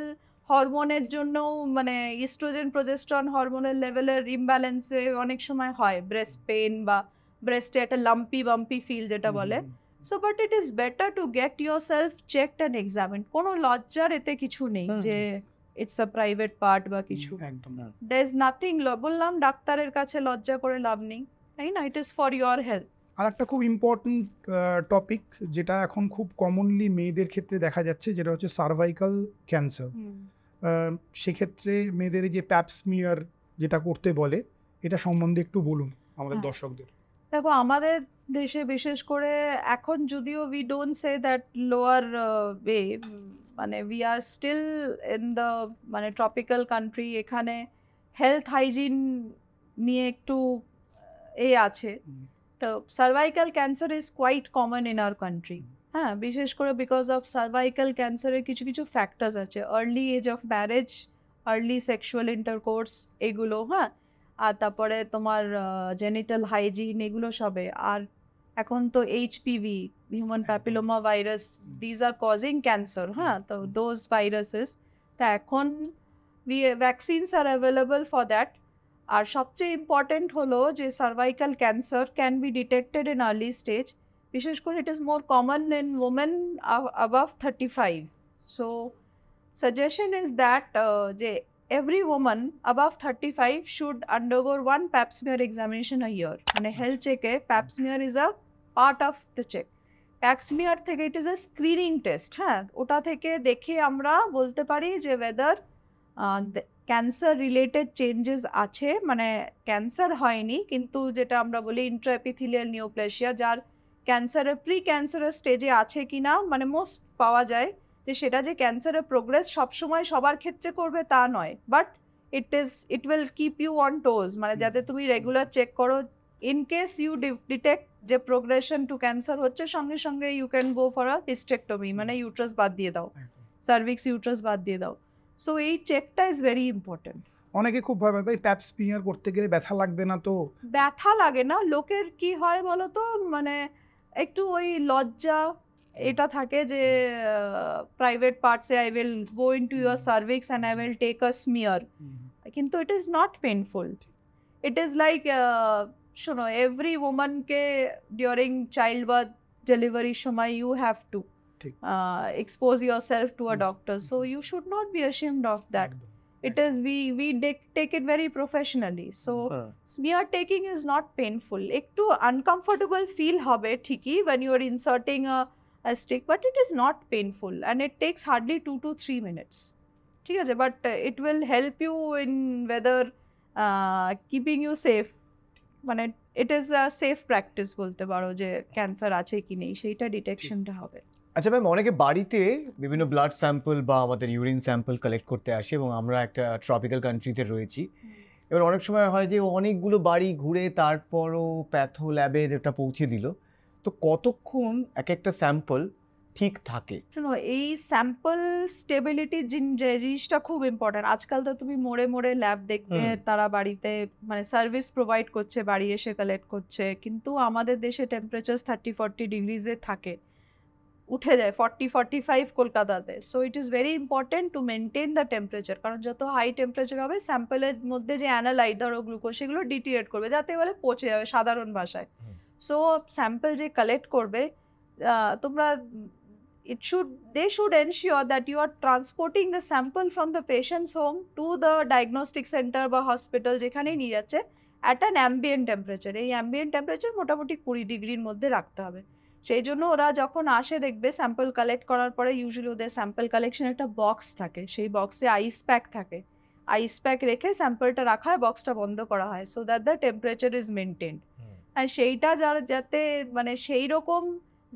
হরমোনের জন্য মানে ইস্ট্রোজেন প্রজেস্ট্রন হরমোনের লেভেলের ইমব্যালেন্সে অনেক সময় হয় ব্রেস্ট পেন বা ব্রেস্টে একটা লাম্পি বাম্পি ফিল যেটা বলে so but it is better to get yourself check and examine কোনো লজ্জার এতে কিছু নেই যে ইটস আ প্রাইভেট পার্ট বা কিছু দ্য ইজ নাথিং বললাম ডাক্তারের কাছে লজ্জা করে লাভ নেই তাই না it is for your health আর একটা খুব ইম্পর্টেন্ট টপিক যেটা এখন খুব কমনলি মেয়েদের ক্ষেত্রে দেখা যাচ্ছে যেটা হচ্ছে সার্ভাইকাল ক্যান্সার সেক্ষেত্রে মেয়েদের যে প্যাপসমিয়ার যেটা করতে বলে এটা সম্বন্ধে একটু বলুন আমাদের হ্যাঁ। দর্শকদের দেখো আমাদের দেশে বিশেষ করে এখন যদিও we don't say that lower way মানে we are still in the মানে ট্রপিক্যাল কান্ট্রি এখানে হেলথ হাইজিন নিয়ে একটু এ আছে তো cervical cancer is quite common in our country হ্যাঁ বিশেষ করে বিকজ অফ সার্ভাইকাল ক্যান্সারের কিছু কিছু ফ্যাক্টার্স আছে early age of marriage early sexual intercourse এগুলো হ্যাঁ আর তারপরে তোমার জেনিটাল হাইজিন এগুলো সবে আর এখন তো HPV human papilloma virus these are causing cancer হ্যাঁ, হ্যাঁ।, হ্যাঁ। তো দোজ ভাইরাসেস তা এখন vaccines are available for that আর সবচেয়ে ইম্পর্টেন্ট হলো যে cervical cancer can be detected in early stage বিশেষ করে it is more common in women above 35 so suggestion is that যে every women above 35 should undergo one pap smear examination a year মানে health checkup pap smear is a part of the check pap smear থেকে it is a screening test হ্যাঁ ওটা থেকে দেখে আমরা বলতে পারি যে whether ক্যান্সার रिलेटेड चेंजेस আছে মানে ক্যান্সার হয়নি কিন্তু যেটা আমরা বলি ইন্ট্রা এপিথেলিয়াল নিউোপ্লেশিয়া যার ক্যান্সারের প্রি ক্যান্সারের স্টেজে আছে কি না মানে মোস্ট পাওয়া যায় যে সেটা যে ক্যান্সারের প্রোগ্রেস সবসময় সবার ক্ষেত্রে করবে তা নয় but it is it will keep you on toes মানে যাতে তুমি রেগুলার চেক করো ইন কেস ইউ ডিটেক্ট যে প্রোগ্রেশন টু ক্যান্সার হচ্ছে সঙ্গে সঙ্গে you can go for a hysterectomy মানে ইউট্রাস বাদ দিয়ে দাও সার্ভিক্স ইউট্রাস বাদ দিয়ে দাও সো এই চেকটা ইজ ভেরি ইম্পর্টেন্ট অনেকে খুব ভয় পায় প্যাপ স্পিয়ার করতে গেলে ব্যথা লাগবে না তো ব্যথা লাগে না লোকের কি হয় বলো তো মানে একটু ওই লজ্জা এটা থাকে যে প্রাইভেট পার্টসে I will go into your cervix and I will take a smear কিন্তু it is not painful it is like শোনো এভরি ওমানকে ডিউরিং চাইল্ড বার্থ ডেলিভারির সময় you have to expose yourself to a doctor so you should not be ashamed of that it is we we take, it very professionally so uh. smear taking is not painful It to uncomfortable feel hobe thiki when you are inserting a, a stick but it is not painful and it takes hardly 2 to 3 minutes ঠিক but uh, it will help you in whether uh, keeping you safe. Safe মানে it is safe practice বলতে পারো যে cancer আছে কি নেই সেইটা ডিটেকশনটা হবে আচ্ছা ম্যাম অনেকে বাড়িতে বিভিন্ন ব্লাড স্যাম্পল বা আমাদের ইউরিন স্যাম্পল কালেক্ট করতে আসে এবং আমরা একটা ট্রপিক্যাল কান্ট্রিতে রয়েছি এবার অনেক সময় হয় যে অনেকগুলো বাড়ি ঘুরে তারপরও প্যাথো ল্যাবে যেটা পৌঁছে দিল তো কতক্ষণ এক একটা স্যাম্পল ঠিক থাকে শুনো এই স্যাম্পল স্টেবিলিটি জিনিসটা খুব ইম্পর্টেন্ট আজকাল তো তুমি মোড়ে মোড়ে ল্যাব দেখবে তারা বাড়িতে মানে সার্ভিস প্রোভাইড করছে বাড়ি এসে কালেক্ট করছে কিন্তু আমাদের দেশে টেম্পারেচার থার্টি ফর্টি ডিগ্রিজে থাকে উঠে যায় ফর্টি ফর্টি ফাইভ কলকাতাতে so it is very important to maintain the temperature কারণ যত হাই টেম্পারেচার হবে স্যাম্পলের মধ্যে যে অ্যানালাইট ধরো গ্লুকোজ সেগুলো ডিটিরেট করবে যাতে বলে পচে যাবে সাধারণ ভাষায় সো স্যাম্পল যে কালেক্ট করবে তোমরা it should they should ensure that you are transporting the sample from the patients home to the diagnostic centre বা হসপিটাল যেখানেই নিয়ে যাচ্ছে অ্যাট অ্যান অ্যাম্বিয়েন্ট টেম্পারেচার এই অ্যাম্বিয়েন্ট টেম্পারেচার মোটামুটি কুড়ি ডিগ্রির মধ্যে রাখতে হবে সেই জন্য ওরা যখন আসে দেখবে স্যাম্পল কালেক্ট করার পরে ইউজুয়ালি ওদের স্যাম্পল কালেকশন একটা বক্স থাকে সেই বক্সে আইস প্যাক থাকে আইস প্যাক রেখে স্যাম্পলটা রাখা হয় বক্সটা বন্ধ করা হয় so that the temperature is maintain হ্যাঁ সেইটা যার যাতে মানে সেই রকম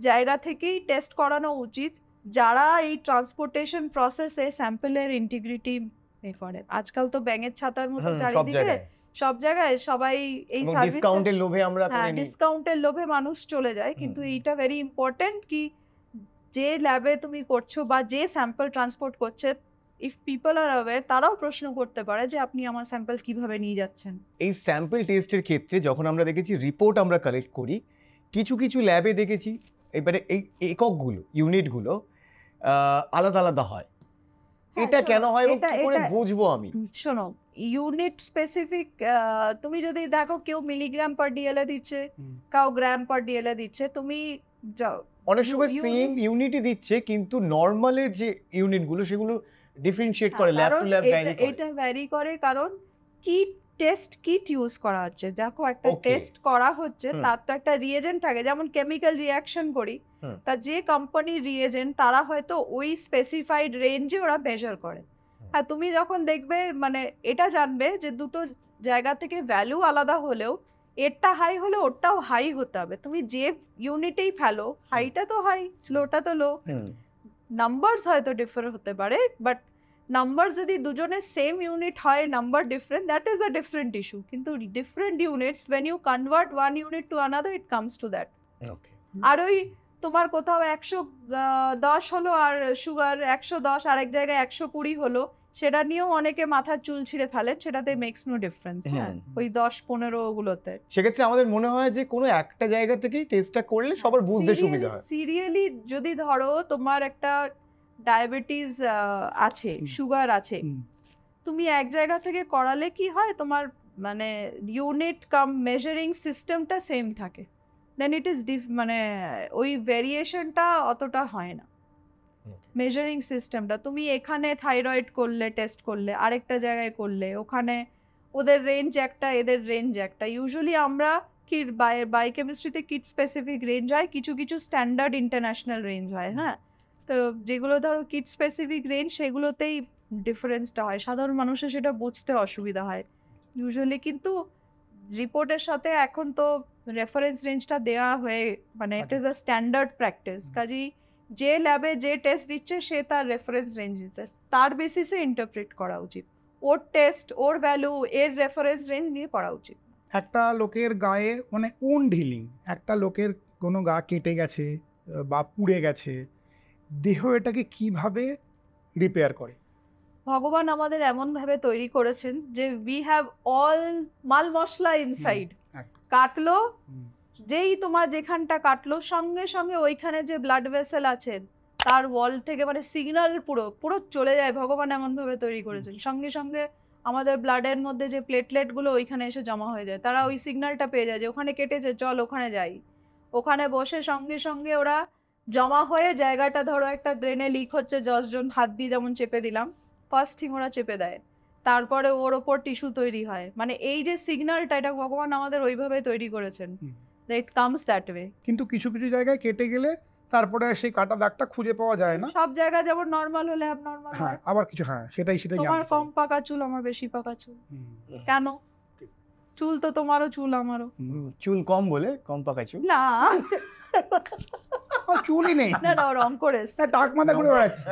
জায়গা থেকেই টেস্ট করানো উচিত যারা এই ট্রান্সপোর্টেশন প্রসেসে স্যাম্পলের ইন্টিগ্রিটি করে আজকাল তো ব্যাঙের ছাতার মতো চারিদিকে সব জায়গায় সবাই এই ডিসকাউন্টের লোভে আমরা হ্যাঁ ডিসকাউন্টের লোভে মানুষ চলে যায় কিন্তু এইটা ভেরি ইম্পর্টেন্ট কি যে ল্যাবে তুমি করছো বা যে স্যাম্পল ট্রান্সপোর্ট করছে ইফ পিপল আর অ্যাওয়ার তারাও প্রশ্ন করতে পারে যে আপনি আমার স্যাম্পল কিভাবে নিয়ে যাচ্ছেন এই স্যাম্পল টেস্টের ক্ষেত্রে যখন আমরা দেখেছি রিপোর্ট আমরা কালেক্ট করি কিছু কিছু ল্যাবে দেখেছি এবারে এই এককগুলো ইউনিটগুলো আলাদা আলাদা হয় হ্যাঁ, এটা কেন হয় এবং কি করে বুঝবো আমি শোনো ইউনিট স্পেসিফিক তুমি যদি দেখো কেউ মিলিগ্রাম পার ডিএলএ দিচ্ছে কাউ গ্রাম পার ডিএলএ দিচ্ছে তুমি অনেক সময় সেম ইউনিটই দিচ্ছে কিন্তু নর্মালের যে ইউনিটগুলো সেগুলো ডিফারেনশিয়েট হ্যাঁ, করে ল্যাব টু ল্যাব ভ্যারি করে এটা ভ্যারি করে কারণ কি টেস্ট কিট ইউজ করা হচ্ছে দেখো একটা টেস্ট করা হচ্ছে তার তো একটা রিয়েজেন্ট থাকে যেমন কেমিক্যাল রিয়াকশন করি তা যে কোম্পানির রিয়েজেন্ট তারা হয়তো ওই স্পেসিফাইড রেঞ্জে ওরা মেজার করে হ্যাঁ তুমি যখন দেখবে মানে এটা জানবে যে দুটো জায়গা থেকে ভ্যালু আলাদা হলেও এরটা হাই হলে ওরটাও হাই হতে হবে তুমি যে ইউনিটেই ফেলো হাইটা তো হাই লোটা তো লো নাম্বারস হয়তো ডিফার হতে পারে বাট নাম্বার যদি দুজনের সেম ইউনিট হয় number different that is a different issue কিন্তু different units when you convert one unit to another it comes to that আর ওই তোমার কোথাও একশো দশ হলো আর সুগার একশো দশ আরেক জায়গায় একশো কুড়ি হলো সেটা নিয়েও অনেকে মাথার চুল ছিঁড়ে ফেলেন সেটাতে মেক্স নো ডিফারেন্স হ্যাঁ ওই দশ পনেরো ওগুলোতে সেক্ষেত্রে আমাদের মনে হয় যে কোনো একটা জায়গা থেকেই টেস্টটা করলে সবার হ্যাঁ, বুঝতে সুবিধা হয় সিরিয়ালি যদি ধরো তোমার একটা ডায়াবেটিস আছে সুগার আছে তুমি এক জায়গা থেকে করালে কি হয় তোমার মানে ইউনিট কাম মেজারিং সিস্টেমটা সেম থাকে দেন ইট ইজ ডিফ মানে ওই ভেরিয়েশনটা অতটা হয় না মেজারিং সিস্টেমটা তুমি এখানে থাইরয়েড করলে টেস্ট করলে আরেকটা জায়গায় করলে ওখানে ওদের রেঞ্জ একটা এদের রেঞ্জ একটা ইউজুয়ালি আমরা কি বায়োকেমিস্ট্রিতে কিট স্পেসিফিক রেঞ্জ হয় কিছু কিছু স্ট্যান্ডার্ড ইন্টারন্যাশনাল রেঞ্জ হয় হ্যাঁ তো যেগুলো ধরো কিট স্পেসিফিক রেঞ্জ সেগুলোতেই ডিফারেন্সটা হয় সাধারণ মানুষের সেটা বুঝতে অসুবিধা হয় ইউজুয়ালি কিন্তু রিপোর্টের সাথে এখন তো রেফারেন্স রেঞ্জটা দেওয়া হয়ে মানে it is a standard practice কাজেই যে ল্যাবে যে টেস্ট দিচ্ছে সে তার রেফারেন্স রেঞ্জ দিতে তার বেসিসে ইন্টারপ্রেট করা উচিত ওর টেস্ট ওর ভ্যালু এর রেফারেন্স রেঞ্জ নিয়ে করা উচিত একটা লোকের গায়ে মানে কোন ঢিলিং একটা লোকের কোনো গা কেটে গেছে বা পুড়ে গেছে দেহ এটাকে কিভাবে রিপেয়ার করে ভগবান আমাদের এমনভাবে তৈরি করেছেন যে উই হ্যাভ অল মাল মশলা ইনসাইড কাটলো যেই তোমার যেখানটা কাটলো সঙ্গে সঙ্গে ওইখানে যে ব্লাড ভেসেল আছে তার ওয়াল থেকে মানে সিগনাল পুরো পুরো চলে যায় ভগবান এমনভাবে তৈরি করেছেন সঙ্গে সঙ্গে আমাদের ব্লাডের মধ্যে যে প্লেটলেটগুলো ওইখানে এসে জমা হয়ে যায় তারা ওই সিগনালটা পেয়ে যায় যে ওখানে কেটেছে চল ওখানে যাই ওখানে বসে সঙ্গে সঙ্গে ওরা জমা হয়ে জায়গাটা ধরো একটা ড্রেনে লিক হচ্ছে দশজন হাত দিয়ে যেমন চেপে দিলাম ফার্স্ট ওরা চেপে দেয় তারপরে ওর ওপর টিস্যু তৈরি হয় মানে এই যে সিগন্যালটা এটা ভগবান আমাদের ওইভাবে তৈরি করেছেন ইট কামস দ্যাট ওয়ে কিন্তু কিছু কিছু জায়গায় কেটে গেলে তারপরে সেই কাটা দাগটা খুঁজে পাওয়া যায় না সব জায়গায় যেমন নর্মাল হলে নর্মাল হ্যাঁ আবার কিছু হ্যাঁ সেটাই সেটাই আমার কম পাকা চুল আমার বেশি পাকা চুল কেন চুল তো তোমারও চুল আমারও চুল কম বলে কম পাকা চুল না চুলই নেই না না রং করে টাক মাথা করে বেড়াচ্ছে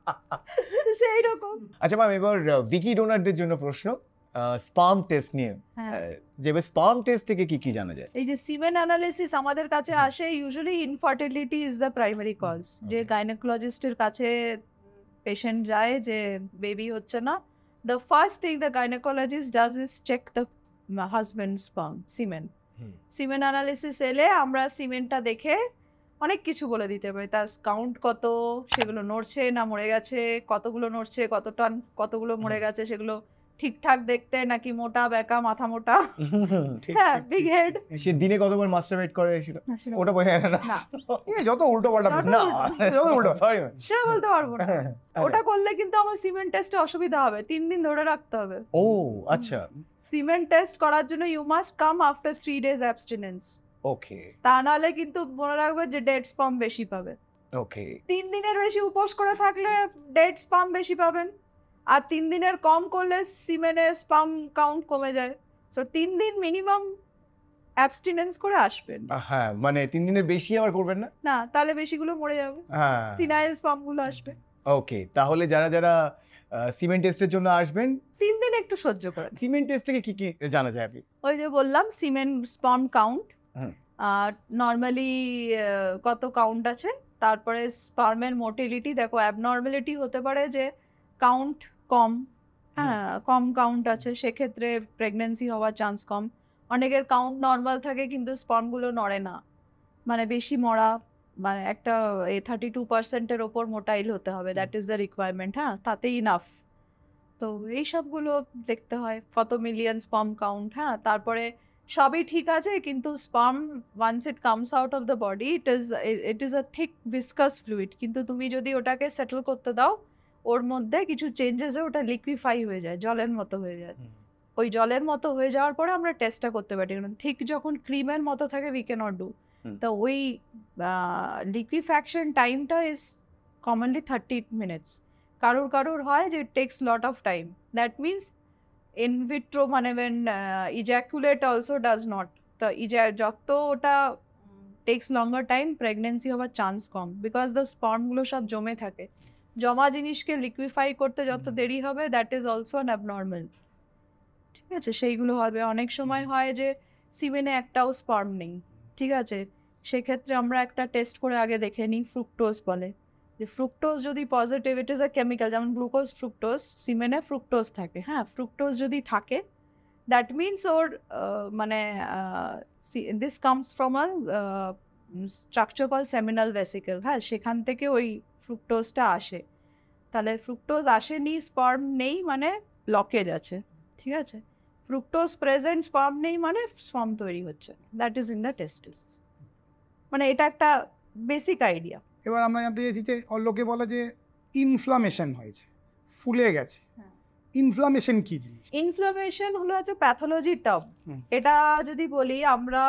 সেই রকম আচ্ছা ম্যাম এবার ভিকি ডোনারদের জন্য প্রশ্ন স্পাম টেস্ট নিয়ে হ্যাঁ। যে স্পাম টেস্ট থেকে কি কি জানা যায় এই যে সিমেন অ্যানালিসিস আমাদের কাছে আসে usually infertility is the primary cause যে গাইনোকোলজিস্টের কাছে পেশেন্ট যায় যে বেবি হচ্ছে না the first thing the gynaecologist does is check the husband sperm semen semen analysis এলে আমরা সিমেনটা দেখে অনেক কিছু বলে দিতে পারে তার কাউন্ট কত সেগুলো নড়ছে না মরে গেছে কতগুলো নড়ছে কত টান কতগুলো মরে গেছে সেগুলো ঠিকঠাক দেখতে নাকি মোটা বেকা মাথা মোটা হ্যাঁ বিগ হেড সে দিনে কতবার মাস্টারবেট করে ওটা বোঝা যায় না যত উল্টো পাল্টা না যত উল্টো সরি সেটা বলতে পারবো না হ্যাঁ, হ্যাঁ, ওটা আচ্ছা। করলে কিন্তু আমার সিমেন্ট টেস্টে অসুবিধা হবে তিন দিন ধরে রাখতে হবে ও আচ্ছা সিমেন্ট টেস্ট করার জন্য you must come after three days abstinence okay তা নাহলে কিন্তু মনে রাখবে যে ডেড স্পাম বেশি পাবে ওকে তিন দিনের বেশি উপোস করে থাকলে ডেড স্পাম বেশি পাবেন আর তিন দিনের কম করলে সিমেনে স্পাম কাউন্ট কমে যায় সো তিন দিন মিনিমাম অ্যাবস্টিনেন্স করে আসবেন হ্যাঁ মানে তিন দিনের বেশি আবার করবেন না না তাহলে বেশিগুলো মরে যাবে হ্যাঁ সিনাইল গুলো আসবে ওকে তাহলে যারা যারা সিমেন্ট টেস্টের জন্য আসবেন তিন দিন একটু সহ্য করেন সিমেন্ট টেস্ট থেকে কি কি জানা যায় আপনি ওই যে বললাম সিমেন্ট স্পাম কাউন্ট আর নর্মালি কত কাউন্ট আছে তারপরে স্পার্মের মোটিলিটি দেখো অ্যাবনর্মালিটি হতে পারে যে কাউন্ট কম হ্যাঁ কম কাউন্ট আছে সেক্ষেত্রে প্রেগনেন্সি হওয়ার চান্স কম অনেকের কাউন্ট নর্মাল থাকে কিন্তু স্পর্মগুলো নড়ে না মানে বেশি মরা মানে একটা এ থার্টি টু পার্সেন্টের ওপর মোটাইল হতে হবে দ্যাট ইজ দ্য রিকোয়ারমেন্ট হ্যাঁ তাতেই ইনাফ তো এই সবগুলো দেখতে হয় কত মিলিয়ন স্পম কাউন্ট হ্যাঁ তারপরে সবই ঠিক আছে কিন্তু sperm once it comes out of the body it is it is a thick viscous fluid কিন্তু তুমি যদি ওটাকে সেটেল করতে দাও ওর মধ্যে কিছু চেঞ্জেসে ওটা লিকুইফাই হয়ে যায় জলের মতো হয়ে যায় ওই জলের মতো হয়ে যাওয়ার পরে আমরা টেস্টটা করতে পারি কারণ ঠিক যখন ক্রিমের মতো থাকে উই ক্যানট ডু তা ওই লিকুইফ্যাকশন টাইমটা ইজ কমনলি থার্টি মিনিটস কারোর কারোর হয় যে takes lot of time that means in vitro মানে when ejaculate also does not তো ইজ্যা যত ওটা টেক্স লঙ্গার টাইম প্রেগনেন্সি হওয়ার চান্স কম বিকজ দ্য স্পর্মগুলো সব জমে থাকে জমা জিনিসকে লিকুইফাই করতে যত দেরি হবে that is also an abnormal ঠিক আছে সেইগুলো হবে অনেক সময় হয় যে সিমেনে একটাও স্পর্ম নেই ঠিক আছে সেক্ষেত্রে আমরা একটা টেস্ট করে আগে দেখে নিই ফ্রুক্টোজ বলে যে ফ্রুক্টোজ যদি positive it is a chemical যেমন গ্লুকোজ ফ্রুক্টোজ সিমেনে ফ্রুক্টোজ থাকে হ্যাঁ ফ্রুক্টোজ যদি থাকে দ্যাট মিনস ওর মানে this comes from a structure call seminal vesicle হ্যাঁ সেখান থেকে ওই ফ্রুক্টোজটা আসে তাহলে ফ্রুক্টোজ আসেনি স্পার্ম নেই মানে ব্লকেজ আছে ঠিক আছে ফ্রুক্টোজ প্রেজেন্ট স্পার্ম নেই মানে স্পার্ম তৈরি হচ্ছে that is in the testis মানে এটা একটা বেসিক আইডিয়া এবার আমরা জানতে চাইছি যে লোকে বলে যে ইনফ্লামেশন হয়েছে ফুলে গেছে ইনফ্লামেশন হ্যাঁ। কি জিনিস ইনফ্লামেশন হলো হচ্ছে প্যাথোলজি টার্ম এটা যদি বলি আমরা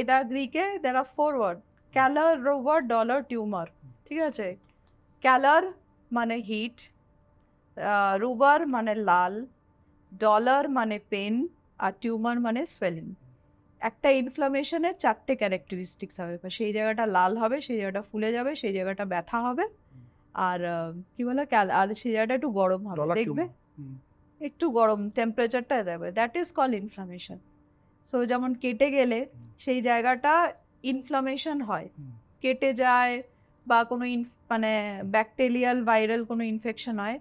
এটা গ্রিকে দের আর ফোর ওয়ার্ড ক্যালার রোভার ডলার টিউমার ঠিক আছে ক্যালার মানে হিট রুবার মানে লাল ডলার মানে পেন আর টিউমার মানে সোয়েলিং একটা ইনফ্লামেশনের চারটে ক্যারেক্টারিস্টিক্স হবে সেই জায়গাটা লাল হবে সেই জায়গাটা ফুলে যাবে সেই জায়গাটা ব্যথা হবে আর কি বলে আর সেই জায়গাটা একটু গরম হবে দেখবে একটু গরম টেম্পারেচারটা দেবে that is call inflammation so যেমন কেটে গেলে সেই জায়গাটা ইনফ্লামেশন হয় কেটে যায় বা কোনো মানে ব্যাকটেরিয়াল ভাইরাল কোনো ইনফেকশন হয়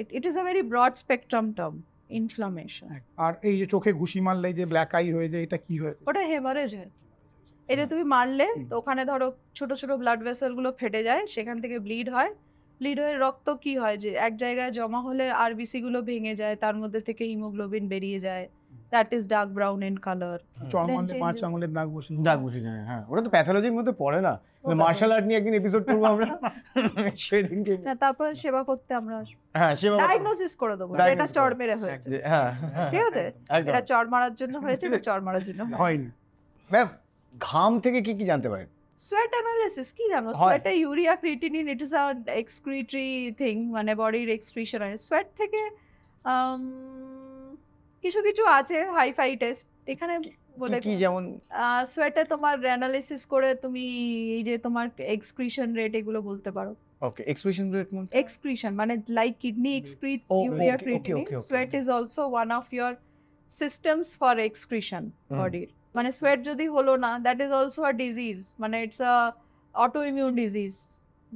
it it is a very broad spectrum term inflammation আর এই যে চোখে ঘুষি মারলে যে ব্ল্যাক আই হয়ে যায় এটা কি হয় ওটা হেমারেজ এটা হ্যাঁ। তুমি মারলে তো ওখানে ধরো ছোট ছোট ব্লাড ফেটে যায় সেখান থেকে ব্লিড হয় ব্লিড হয়ে রক্ত কি হয় যে এক জায়গায় জমা হলে আরবিসি গুলো ভেঙে যায় তার মধ্যে থেকে হিমোগ্লোবিন বেরিয়ে যায় that is dark brown in colour পাঁচ আঙুলের দাগ বসে দাগ বসে যায় হ্যাঁ ওটা তো প্যাথোলজির মধ্যে পড়ে না মার্শাল মানে আর্ট নিয়ে একদিন এপিসোড করবো আমরা সেই না তারপর সেবা করতে আমরা আসব হ্যাঁ, করে দেবো হ্যাঁ, হ্যাঁ, ঘাম থেকে কি কি জানতে পারেন সোয়েট কি জানো ইউরিয়া ইট ইজ থিং মানে বডির হয় সোয়েট থেকে um, কিছু কিছু আছে হাইফাই টেস্ট এখানে বলে কি যেমন সোয়েটে তোমার অ্যানালিসিস করে তুমি এই যে তোমার এক্সক্রিশন রেট এগুলো বলতে পারো ওকে এক্সক্রিশন রেট মানে এক্সক্রিশন mm-hmm. oh, mm. মানে like kidney excretes urea creatine sweat is also one of your systems for excretion বডির মানে সোয়েট যদি হলো না that is also a disease মানে it's a autoimmune disease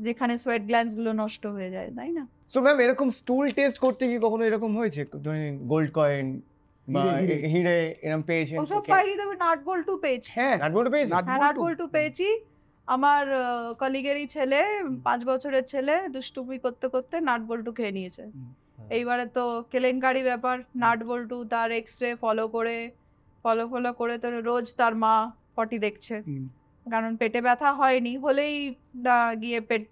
যেখানে sweat glands গুলো নষ্ট হয়ে যায় তাই না সো ম্যাম এরকম স্টুল টেস্ট করতে গিয়ে কখনো এরকম হয়েছে গোল্ড কয়েন হিড়ে এরকম পেয়েছেন ওসব পাইনি তবে নাটবল টু পেয়েছি হ্যাঁ নাটবল টু পেয়েছি হ্যাঁ নাটবল পেয়েছি আমার কলিগেরই ছেলে পাঁচ বছরের ছেলে দুষ্টুমি করতে করতে নাট বল্টু খেয়ে নিয়েছে হ্যাঁ। এইবারে তো কেলেঙ্কারি ব্যাপার নাট বল্টু তার এক্স রে ফলো করে ফলো ফলো করে তো রোজ তার মা পটি দেখছে কারণ পেটে ব্যথা হয়নি হলেই গিয়ে পেট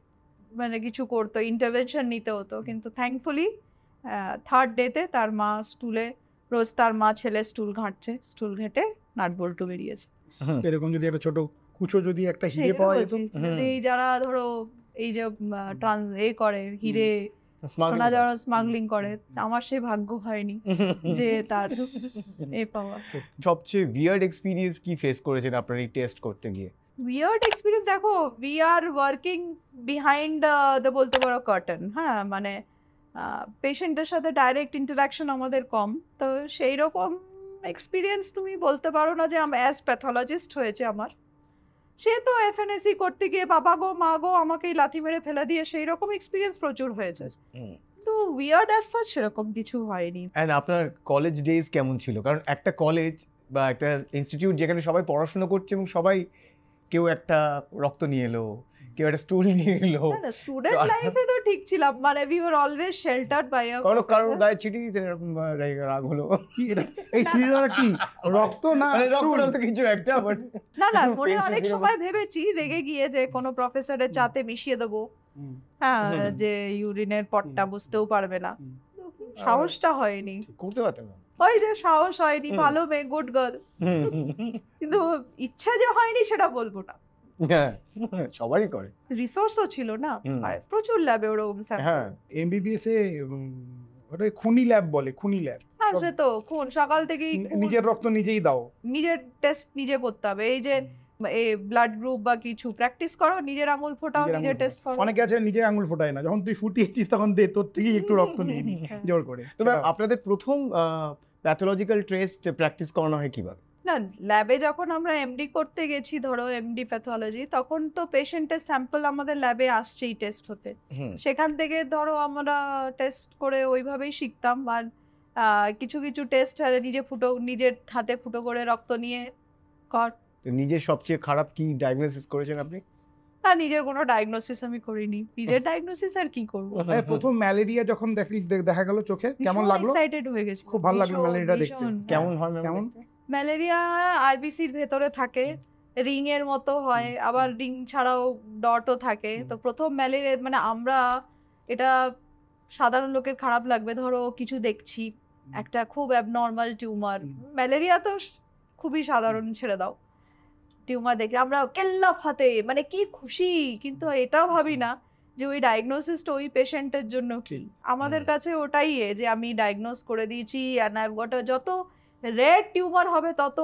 মানে কিছু করতো ইন্টারভেনশন নিতে হতো কিন্তু থ্যাঙ্কফুলি থার্ড ডেতে তার মা স্টুলে রোজ তার মা ছেলে স্টুল ঘাঁটছে স্টুল ঘেঁটে নাট বল্টু বেরিয়েছে এরকম যদি একটা ছোট কুচো যদি একটা হিরে পাওয়া যেত এই যারা ধরো এই যে ট্রান্স এ করে হিরে সোনা যারা স্মাগলিং করে আমার সে ভাগ্য হয়নি যে তার এ পাওয়া সবচেয়ে উইয়ার্ড এক্সপিরিয়েন্স কি ফেস করেছেন আপনার এই টেস্ট করতে গিয়ে উইয়ার্ড এক্সপিরিয়েন্স দেখো we are working behind the বলতে পারো কার্টেন হ্যাঁ মানে পেশেন্টের সাথে ডাইরেক্ট ইন্টারাকশন আমাদের কম তো সেই রকম এক্সপিরিয়েন্স তুমি বলতে পারো না যে আমি অ্যাজ প্যাথোলজিস্ট হয়েছে আমার সে তো এফএনএসি করতে গিয়ে বাবা গো মা গো আমাকেই লাথি মেরে ফেলে দিয়ে সেই রকম এক্সপিরিয়েন্স প্রচুর হয়েছে তো উইয়ার্ড অ্যাজ সাচ সেরকম কিছু হয়নি অ্যান্ড আপনার কলেজ ডেজ কেমন ছিল কারণ একটা কলেজ বা একটা ইনস্টিটিউট যেখানে সবাই পড়াশুনো করছে এবং সবাই কেউ একটা রক্ত নিয়ে এলো কেউ একটা স্টুল নিয়ে স্টুডেন্ট লাইফে তো ঠিক ছিলাম মানে উই অলওয়েজ শেল্টার্ড বাই কোনো গায়ে এরকম রাগ হলো এই কি রক্ত না মানে কিছু একটা বাট না না অনেক সময় ভেবেছি রেগে গিয়ে যে কোনো প্রফেসরের চাতে মিশিয়ে দেবো হ্যাঁ যে ইউরিনের পটটা বুঝতেও পারবে না সাহসটা হয়নি করতে পারতাম ওই যে সাহস হয়নি ভালো মেয়ে গুড গার্ল কিন্তু ইচ্ছা যে হয়নি সেটা বলবো না হ্যাঁ সবারই করে রিসোর্সও ছিল না প্রচুর ল্যাবে ওরকম হ্যাঁ এমবিবিএস এ ওটা খুনি ল্যাব বলে খুনি ল্যাব হ্যাঁ সে তো খুন সকাল থেকেই নিজের রক্ত নিজেই দাও নিজের টেস্ট নিজে করতে হবে এই যে এ ব্লাড গ্রুপ বা কিছু প্র্যাকটিস করো নিজের আঙুল ফোটাও নিজের টেস্ট করো অনেকে আছে নিজের আঙুল ফোটায় না যখন তুই ফুটিয়েছিস তখন দে তোর থেকে একটু রক্ত নিয়ে নি হ্যাঁ। জোর করে তবে আপনাদের প্রথম প্যাথোলজিক্যাল টেস্ট প্র্যাকটিস করানো হয় কিভাবে না ল্যাবে যখন আমরা এমডি করতে গেছি ধরো এমডি প্যাথোলজি তখন তো পেশেন্টের স্যাম্পল আমাদের ল্যাবে আসছেই টেস্ট হতে সেখান থেকে ধরো আমরা টেস্ট করে ওইভাবেই শিখতাম বা কিছু কিছু টেস্ট হ্যাঁ, নিজে ফুটো নিজের হাতে ফুটো করে রক্ত নিয়ে কর নিজে সবচেয়ে খারাপ কি ডায়াগনোসিস করেছেন আপনি না নিজের কোনো ডায়াগনোসিস আমি করিনি নিজের ডায়াগনোসিস আর কি করব প্রথম ম্যালেরিয়া যখন দেখা গেল চোখে কেমন লাগলো এক্সাইটেড হয়ে গেছি খুব ভালো লাগলো ম্যালেরিয়া দেখতে হ্যাঁ। কেমন হয় কেমন ম্যালেরিয়া আরবিসির ভেতরে থাকে রিং এর মতো হয় আবার রিং ছাড়াও ডটও থাকে তো প্রথম ম্যালেরিয়া মানে আমরা এটা সাধারণ লোকের খারাপ লাগবে ধরো কিছু দেখছি একটা খুব অ্যাবনর্মাল টিউমার ম্যালেরিয়া তো খুবই সাধারণ ছেড়ে দাও টিউমার দেখলে আমরা কেল্লা ফাতে মানে কি খুশি কিন্তু এটাও ভাবি না যে ওই ডায়াগনোসিসটা ওই পেশেন্টের জন্য আমাদের হ্যাঁ। কাছে ওটাই যে আমি ডায়াগনোস করে দিয়েছি অ্যান্ড আই যত রেড টিউমার হবে তত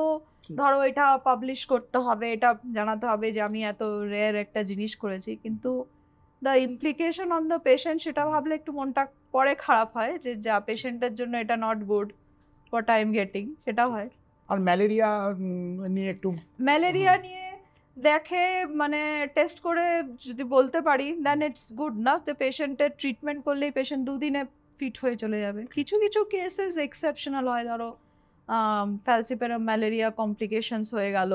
ধরো এটা পাবলিশ করতে হবে এটা জানাতে হবে যে আমি এত রেয়ার একটা জিনিস করেছি কিন্তু the implication on the patient সেটা ভাবলে একটু মনটা পরে খারাপ হয় যে যা পেশেন্টের জন্য এটা not good what I am getting সেটা হয় আর ম্যালেরিয়া নিয়ে একটু ম্যালেরিয়া নিয়ে দেখে মানে টেস্ট করে যদি বলতে পারি দেন ইটস গুড না তো পেশেন্টের ট্রিটমেন্ট করলেই পেশেন্ট দুদিনে ফিট হয়ে চলে যাবে কিছু কিছু কেসেস এক্সেপশনাল হয় ধরো ফ্যালসিপেরাম ম্যালেরিয়া কমপ্লিকেশনস হয়ে গেল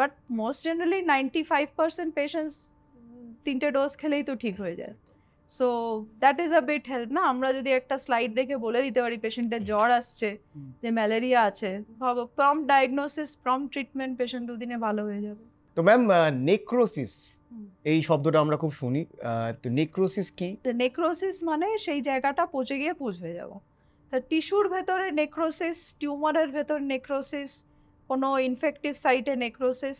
but most generally ninety five percent patients তিনটে ডোজ খেলেই তো ঠিক হয়ে যায় so that is a bit help না আমরা যদি একটা স্লাইড দেখে বলে দিতে পারি পেশেন্টের জ্বর আসছে যে ম্যালেরিয়া আছে prompt diagnosis prompt treatment patient দুদিনে ভালো হয়ে যাবে তো ম্যাম নেক্রোসিস এই শব্দটা আমরা খুব শুনি তো নেক্রোসিস কি নেক্রোসিস মানে সেই জায়গাটা পচে গিয়ে পুজ হয়ে যাওয়া তা টিস্যুর ভেতরে নেক্রোসিস টিউমারের ভেতরে নেক্রোসিস কোনো ইনফেক্টিভ সাইটে নেক্রোসিস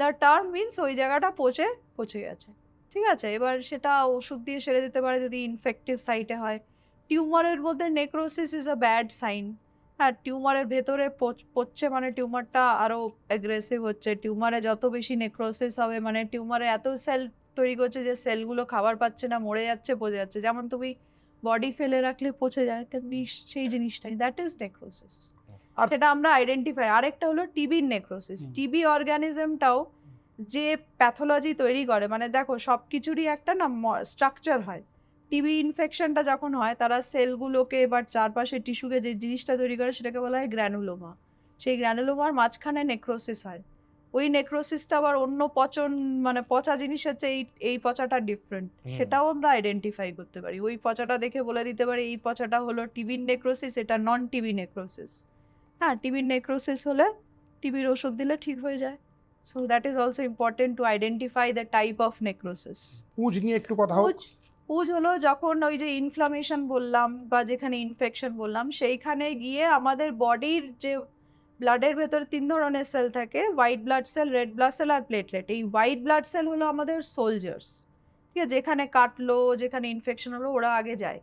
দ্য টার্ম মিনস ওই জায়গাটা পচে পচে গেছে ঠিক আছে এবার সেটা ওষুধ দিয়ে সেরে দিতে পারে যদি ইনফেক্টিভ সাইটে হয় টিউমারের মধ্যে necrosis is a bad sign হ্যাঁ টিউমারের ভেতরে পচছে মানে টিউমারটা আরও অ্যাগ্রেসিভ হচ্ছে টিউমারে যত বেশি নেক্রোসিস হবে মানে টিউমারে এত সেল তৈরি করছে যে সেলগুলো খাবার পাচ্ছে না মরে যাচ্ছে পচে যাচ্ছে যেমন তুমি বডি ফেলে রাখলে পচে যায় তেমনি সেই জিনিসটাই দ্যাট ইজ নেক্রোসিস আর সেটা আমরা আইডেন্টিফাই আরেকটা হলো টিবির নেক্রোসিস টিবি অর্গানিজমটাও যে প্যাথোলজি তৈরি করে মানে দেখো সব কিছুরই একটা না স্ট্রাকচার হয় টিবি ইনফেকশনটা যখন হয় তারা সেলগুলোকে বা চারপাশে টিস্যুকে যে জিনিসটা তৈরি করে সেটাকে বলা হয় গ্র্যানুলোমা সেই গ্র্যানুলোমার মাঝখানে নেক্রোসিস হয় ওই নেক্রোসিসটা আবার অন্য পচন মানে পচা জিনিসের চেয়ে এই পচাটা ডিফারেন্ট সেটাও আমরা আইডেন্টিফাই করতে পারি ওই পচাটা দেখে বলে দিতে পারি এই পচাটা হলো টিবির নেক্রোসিস এটা নন টিবি নেক্রোসিস হ্যাঁ টিবির নেক্রোসিস হলে টিবির ওষুধ দিলে ঠিক হয়ে যায় so that is also important to identify the type of necrosis পুজ নিয়ে একটু কথা হোক পুজ হলো যখন ওই যে ইনফ্লামেশন বললাম বা যেখানে ইনফেকশন বললাম সেইখানে গিয়ে আমাদের বডির যে ব্লাডের ভেতরে তিন ধরনের সেল থাকে white blood cell red blood cell আর প্লেটলেট এই হোয়াইট ব্লাড সেল হলো আমাদের সোলজার্স ঠিক আছে যেখানে কাটলো যেখানে ইনফেকশন হলো ওরা আগে যায়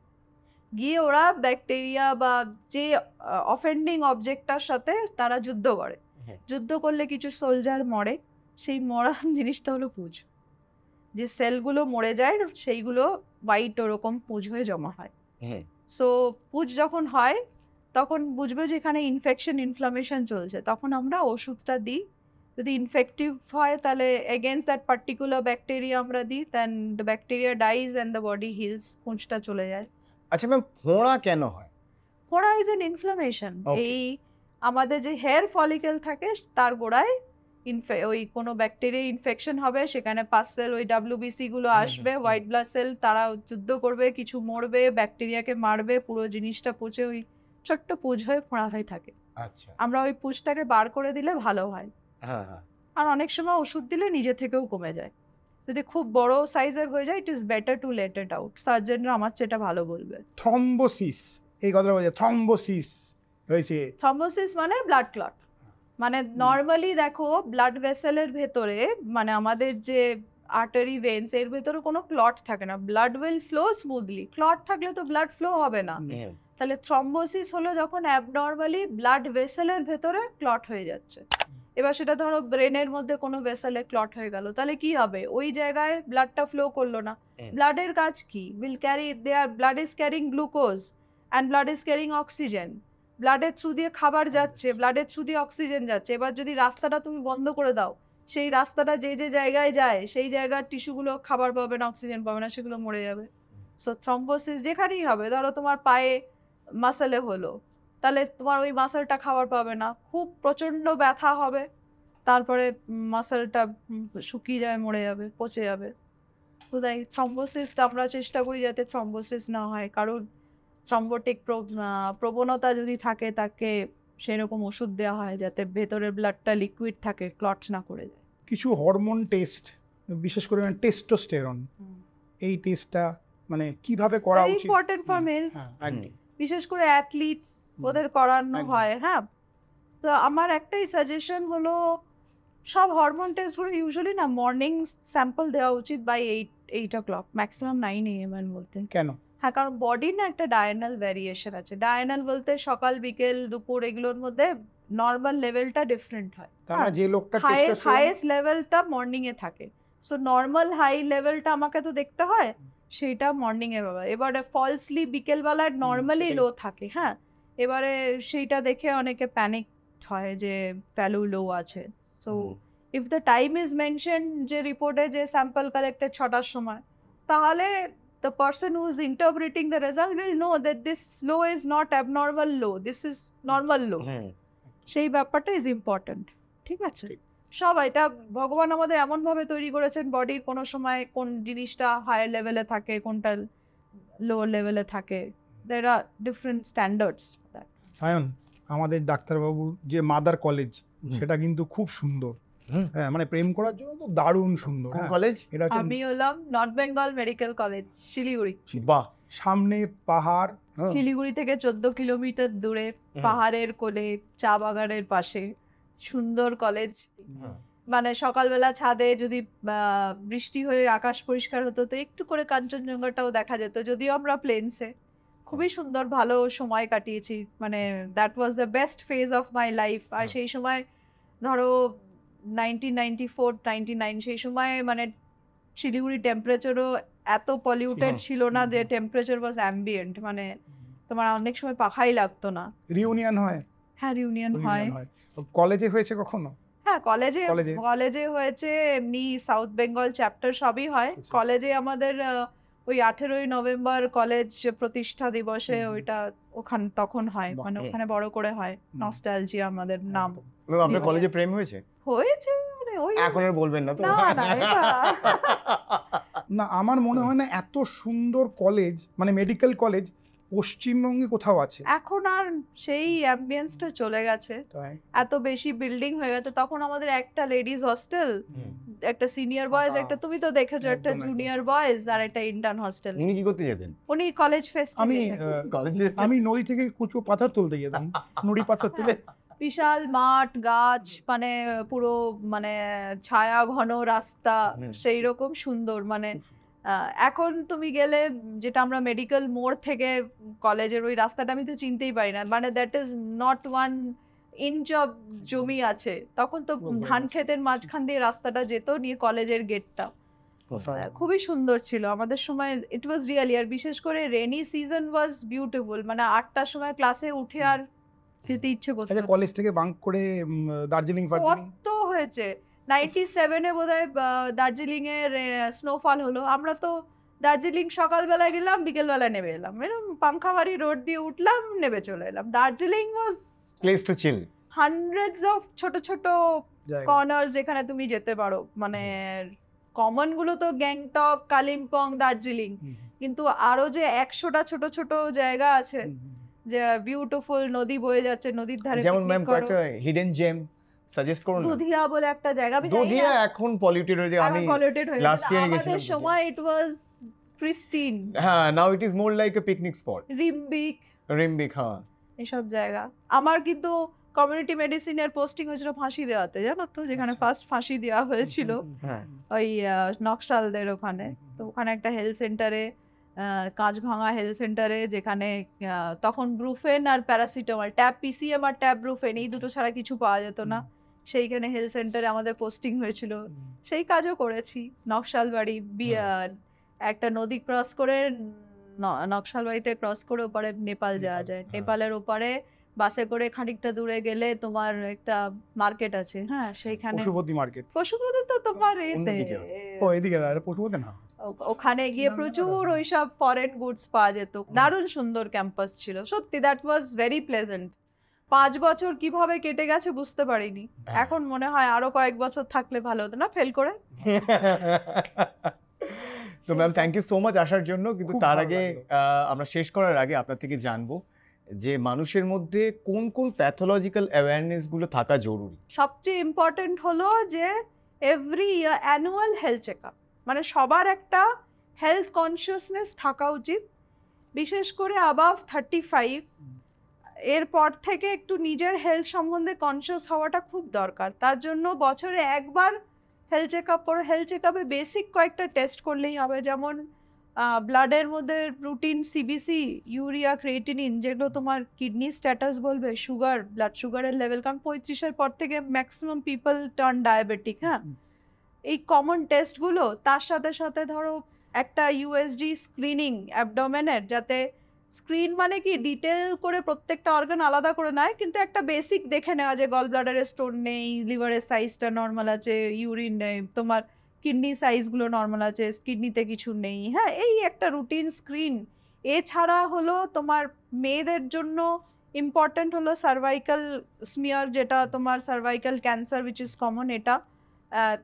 গিয়ে ওরা ব্যাকটেরিয়া বা যে অফেন্ডিং অবজেক্টটার সাথে তারা যুদ্ধ করে হ্যাঁ। যুদ্ধ করলে কিছু সোলজার মরে সেই মরা জিনিসটা হলো পুজ যে সেলগুলো মরে যায় সেইগুলো হোয়াইট ওরকম পুজ হয়ে জমা হয় সো হ্যাঁ। পুজ যখন হয় তখন বুঝবে যে এখানে ইনফেকশন ইনফ্লামেশন চলছে তখন আমরা ওষুধটা দিই যদি ইনফেক্টিভ হয় তাহলে এগেনস্ট দ্যাট পার্টিকুলার ব্যাকটেরিয়া আমরা দিই then the bacteria dies and the body heals পুঁচটা চলে যায় আচ্ছা ম্যাম ফোঁড়া কেন হয় ফোঁড়া ইজ এন ইনফ্লামেশন এই আমাদের যে হেয়ার ফলিকেল থাকে তার গোড়ায় ইনফে ওই কোনো ব্যাকটেরিয়া ইনফেকশন হবে সেখানে পাসেল ওই ডাব্লিউবিসি গুলো আসবে হোয়াইট ব্লাড সেল তারা যুদ্ধ করবে কিছু মরবে ব্যাকটেরিয়াকে মারবে পুরো জিনিসটা পচে ওই ছোট্ট পুজ হয়ে ফোঁড়া হয়ে থাকে আচ্ছা আমরা ওই পুজটাকে বার করে দিলে ভালো হয় হ্যাঁ, হ্যাঁ। আর অনেক সময় ওষুধ দিলে নিজে থেকেও কমে যায় যদি খুব বড় সাইজের হয়ে যায় it is better to let it out সার্জেনরা আমার সেটা ভালো বলবে থ্রম্বোসিস এই কথাটা বলছে থ্রম্বোসিস হয়েছে থ্রম্বোসিস মানে ব্লাড ক্লট মানে নর্মালি দেখো ব্লাড ভেসেলের ভেতরে মানে আমাদের যে আর্টারি ভেন্স এর ভেতরে কোনো ক্লট থাকে না blood will flow smoothly clot থাকলে তো ব্লাড ফ্লো হবে না তাহলে থ্রম্বোসিস হলো যখন অ্যাবনর্মালি ব্লাড ভেসেলের ভেতরে ক্লট হয়ে যাচ্ছে এবার সেটা ধরো ব্রেনের মধ্যে কোনো ভেসেলে ক্লট হয়ে গেল তাহলে কি হবে ওই জায়গায় ব্লাডটা ফ্লো করলো না ব্লাডের হ্যাঁ। কাজ কি উইল ক্যারি দে আর blood is carrying glucose and blood is carrying oxygen ব্লাডের থ্রু দিয়ে খাবার আচ্ছা। যাচ্ছে ব্লাডের থ্রু দিয়ে অক্সিজেন যাচ্ছে এবার যদি রাস্তাটা তুমি বন্ধ করে দাও সেই রাস্তাটা যে যে জায়গায় যায় সেই জায়গার টিস্যুগুলো খাবার পাবে না অক্সিজেন পাবে না সেগুলো মরে যাবে সো থ্রম্বোসিস যেখানেই হবে ধরো তোমার পায়ে মাসেলে হলো তাহলে তোমার ওই মাসেলটা খাবার পাবে না খুব প্রচণ্ড ব্যথা হবে তারপরে মাসেলটা শুকিয়ে যায় মরে যাবে পচে যাবে তো তাই থ্রম্বোসিসটা আমরা চেষ্টা করি যাতে থ্রম্বোসিস না হয় কারণ থ্রম্বোটিক প্রবণতা যদি থাকে তাকে সেরকম ওষুধ দেওয়া হয় যাতে ভেতরের ব্লাডটা লিকুইড থাকে ক্লট না করে যায় কিছু হরমোন টেস্ট বিশেষ করে টেস্টোস্টেরন মানে এই টেস্টটা মানে কিভাবে করা উচিত ইম্পর্টেন্ট ফর মেলস বিশেষ করে অ্যাথলিটস ওদের করানো হয় হ্যাঁ তো আমার একটাই সাজেশন হলো সব হরমোন টেস্টগুলো ইউজুয়ালি না মর্নিং স্যাম্পল দেওয়া উচিত by eight eight o'clock maximum nine A M এর মধ্যে কেন হ্যাঁ কারণ বডির না একটা ডায়নাল ভ্যারিয়েশন আছে ডায়নাল বলতে সকাল বিকেল দুপুর এগুলোর মধ্যে নর্মাল লেভেলটা ডিফারেন্ট হয় মানে হ্যাঁ, যে লোকটা হাইয়েস্ট লেভেলটা মর্নিংয়ে থাকে সো নর্মাল হাই লেভেলটা আমাকে তো দেখতে হয় সেটা মর্নিং এর বেলা এবারে ফলসলি বিকেলবেলার নর্মালি লো থাকে হ্যাঁ এবারে সেইটা দেখে অনেকে প্যানিক হয় যে ফ্যালো লো আছে so if the time is mention যে রিপোর্টে যে স্যাম্পল কালেক্টে ছটার সময় তাহলে person person who is the the result know that that this is not not abnormal low this is normal low সেই ব্যাপারটা ইজ ইম্পর্ট্যান্ট ঠিক আছে সব এটা ভগবান আমাদের এমনভাবে তৈরি করেছেন বডির কোনো সময় কোন জিনিসটা হায়ার লেভেলে থাকে কোনটা লোয়ার লেভেলে থাকে দের আর ডিফারেন্ট স্ট্যান্ডার্ডস সায়ন আমাদের ডাক্তারবাবুর যে মাদার কলেজ সেটা কিন্তু খুব সুন্দর হ্যাঁ মানে প্রেম করার জন্য তো দারুণ সুন্দর কলেজ হ্যাঁ, এটা আমি হলাম North Bengal Medical College Siliguri বাহ সামনে পাহাড় হ্যাঁ। শিলিগুড়ি থেকে চোদ্দ কিলোমিটার দূরে পাহাড়ের কোলে চা বাগানের পাশে সুন্দর কলেজ হ্যাঁ। মানে সকালবেলা ছাদে যদি বৃষ্টি হয়ে আকাশ পরিষ্কার হতো তো একটু করে কাঞ্চনজঙ্ঘাটাও দেখা যেত যদিও আমরা প্লেনসে খুবই সুন্দর ভালো সময় কাটিয়েছি মানে that was the best phase of my life আর হ্যাঁ। সেই সময় ধরো নাইনটিন নাইনটি ফোর নাইন সেই সময় মানে শিলিগুড়ি টেম্পারেচারও এত পলিউটেড হ্যাঁ। ছিল না যে টেম্পারেচার ওয়াজ অ্যাম্বিয়েন্ট মানে তোমার অনেক সময় পাখাই লাগতো না রিউনিয়ন হয় হ্যাঁ রিউনিয়ন হয় কলেজে হয়েছে কখনো হ্যাঁ কলেজে কলেজে হয়েছে এমনি সাউথ বেঙ্গল চ্যাপ্টার সবই হয় কলেজে আচ্ছা। আমাদের ওই আঠেরোই নভেম্বর কলেজ প্রতিষ্ঠা দিবসে ওইটা ওখানে তখন হয় মানে ওখানে বড় করে হয় নস্টালজি আমাদের হ্যাঁ, নাম আপনার কলেজে প্রেম হয়েছে হয়েছে মানে এখন আর বলবেন না তো না আমার মনে হয় না এত সুন্দর কলেজ মানে মেডিকেল কলেজ পশ্চিমবঙ্গে কোথাও আছে এখন আর সেই অ্যাম্বিয়েন্সটা চলে গেছে এত বেশি বিল্ডিং হয়ে গেছে তখন আমাদের একটা লেডিস হস্টেল একটা সিনিয়র বয়েজ একটা তুমি তো দেখেছো একটা জুনিয়র বয়েজ আর একটা ইন্টার্ন হস্টেল উনি কি করতে যেতেন উনি কলেজ ফেস্ট আমি কলেজ আমি নদী থেকে কুচু পাথর তুলতে যেতাম নুড়ি পাথর তুলে বিশাল মাঠ গাছ মানে পুরো মানে ছায়া ঘন রাস্তা সেই রকম সুন্দর মানে এখন তুমি গেলে যেটা আমরা মেডিকেল মোড় থেকে কলেজের ওই রাস্তাটা আমি তো চিনতেই পারি না মানে that is not one inch of জমি আছে তখন তো ধান ক্ষেতের মাঝখান দিয়ে রাস্তাটা যেত নিয়ে কলেজের গেটটা খুবই সুন্দর ছিল আমাদের সময় ইট ওয়াজ রিয়ালি আর বিশেষ করে রেনি সিজন ওয়াজ বিউটিফুল মানে আটটার সময় ক্লাসে উঠে আর যেতে ইচ্ছে করতে কলেজ আচ্ছা, থেকে বাঙ্ক করে দার্জিলিং কত হয়েছে নাইনটি সেভেনে বোধ হয় দার্জিলিং এর স্নোফল হলো আমরা তো দার্জিলিং সকালবেলা গেলাম বিকেলবেলা নেমে এলাম এরকম পাংখাবাড়ি রোড দিয়ে উঠলাম নেমে চলে এলাম Darjeeling was place to chill hundreds of ছোট ছোট কর্নার যেখানে তুমি যেতে পারো মানে কমন গুলো তো গ্যাংটক কালিম্পং দার্জিলিং কিন্তু আরো যে একশোটা ছোট ছোট জায়গা আছে যে বিউটিফুল নদী বয়ে যাচ্ছে নদীর ধারে যেমন হিডেন জেম সাজেস্ট করুন দুধিয়া বলে একটা জায়গা আমি দুধিয়া এখন পলিউটেড হয়ে যায় আমি লাস্ট ইয়ার আমাদের সময় ইট ওয়াজ প্রিস্টিন হ্যাঁ now it is more like a picnic spot Rimbik Rimbik হ্যাঁ এসব জায়গা আমার কিন্তু কমিউনিটি মেডিসিনের পোস্টিং হয়েছিল ফাঁসি দেওয়াতে জানো তো যেখানে ফার্স্ট আচ্ছা। ফাঁসি দেওয়া হয়েছিল হ্যাঁ। ওই নকশালদের ওখানে তো ওখানে একটা হেলথ সেন্টারে ভাঙা হেলথ সেন্টারে যেখানে তখন ব্রুফেন আর প্যারাসিটামল ট্যাব পিসিএম আর ট্যাব ব্রুফেন এই দুটো ছাড়া কিছু পাওয়া যেত না সেইখানে হেলথ সেন্টারে আমাদের পোস্টিং হয়েছিল সেই কাজও করেছি নকশালবাড়ি একটা নদী ক্রস করে নকশালবাড়িতে ক্রস করে ওপারে নেপাল যাওয়া যায় হ্যাঁ। নেপালের ওপারে বাসে করে খানিকটা দূরে গেলে তোমার একটা মার্কেট আছে হ্যাঁ, হ্যাঁ সেইখানে পশুপতি মার্কেট পশুপতি তো তোমার এতে ও এদিকে পশুপতি না ওখানে গিয়ে প্রচুর ওইসব ফরেন গুডস পাওয়া যেত দারুণ সুন্দর ক্যাম্পাস ছিল সত্যি দ্যাট ওয়াজ ভেরি প্লেজেন্ট পাঁচ বছর কিভাবে কেটে গেছে বুঝতে পারিনি এখন মনে হয় আরো কয়েক বছর থাকলে ভালো হতো না ফেল করে তো ma'am thank you so much আসার জন্য কিন্তু তার আগে আমরা শেষ করার আগে আপনার থেকে জানবো যে মানুষের মধ্যে কোন কোন প্যাথোলজিক্যাল অ্যাওয়ারনেস গুলো থাকা জরুরি সবচেয়ে ইম্পর্টেন্ট হলো যে every year annual health checkup মানে সবার একটা হেলথ কনসিয়াসনেস থাকা উচিত বিশেষ করে আবাভ থার্টি ফাইভ এরপর থেকে একটু নিজের হেলথ সম্বন্ধে কনসিয়াস হওয়াটা খুব দরকার তার জন্য বছরে একবার হেলথ চেক আপ করো হেলথ চেক আপে বেসিক কয়েকটা টেস্ট করলেই হবে যেমন ব্লাডের মধ্যে রুটিন সিবিসি ইউরিয়া ক্রিয়েটিনিন যেগুলো তোমার কিডনি স্ট্যাটাস বলবে সুগার ব্লাড সুগারের লেভেল কারণ পঁয়ত্রিশের পর থেকে ম্যাক্সিমাম পিপল টার্ন ডায়াবেটিক হ্যাঁ এই কমন টেস্টগুলো তার সাথে সাথে ধরো একটা ইউএসডি স্ক্রিনিং অ্যাবডোমেনের যাতে স্ক্রিন মানে কি ডিটেল করে প্রত্যেকটা অর্গান আলাদা করে নেয় কিন্তু একটা বেসিক দেখে নেওয়া যে গল ব্লাডারের স্টোন নেই লিভারের সাইজটা নর্মাল আছে ইউরিন নেই তোমার কিডনি সাইজগুলো নর্মাল আছে কিডনিতে কিছু নেই হ্যাঁ এই একটা রুটিন স্ক্রিন এছাড়া হলো তোমার মেয়েদের জন্য ইম্পর্ট্যান্ট হলো সার্ভাইকাল স্মিয়ার যেটা তোমার cervical cancer which is common এটা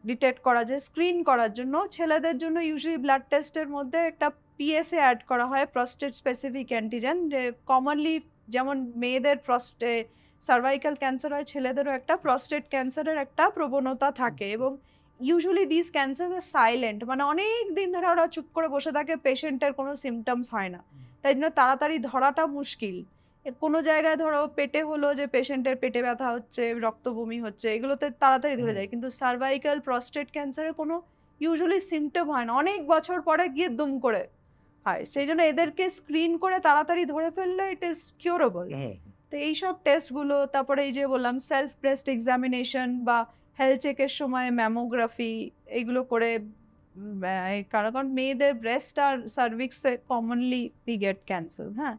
ডিটেক্ট করা যায় স্ক্রিন করার জন্য ছেলেদের জন্য ইউজুয়ালি ব্লাড টেস্টের মধ্যে একটা পিএসএ অ্যাড করা হয় প্রস্টেট স্পেসিফিক অ্যান্টিজেন যে কমনলি যেমন মেয়েদের প্রস্টে সার্ভাইকাল ক্যান্সার হয় ছেলেদেরও একটা প্রস্টেট ক্যান্সারের একটা প্রবণতা থাকে এবং ইউজুয়ালি দিস ক্যান্সার আর সাইলেন্ট মানে অনেক দিন ধরে ওরা চুপ করে বসে থাকে পেশেন্টের কোনো সিমটমস হয় না তাই জন্য তাড়াতাড়ি ধরাটা মুশকিল কোনো জায়গায় ধরো পেটে হলো যে পেশেন্টের পেটে ব্যথা হচ্ছে রক্ত বমি হচ্ছে এগুলোতে তাড়াতাড়ি ধরে যায় কিন্তু সার্ভাইকাল প্রস্টেট ক্যান্সারের কোনো ইউজুয়ালি সিমটম হয় না অনেক বছর পরে গিয়ে দুম করে হয় সেই জন্য এদেরকে স্ক্রিন করে তাড়াতাড়ি ধরে ফেললে ইট ইজ কিউরেবল তো এইসব টেস্টগুলো তারপরে এই যে বললাম সেলফ ব্রেস্ট এক্সামিনেশন বা হেলথ চেকের সময় ম্যামোগ্রাফি এগুলো করে কারণ মেয়েদের ব্রেস্ট আর সার্ভিক্সে কমনলি উই গেট ক্যান্সার হ্যাঁ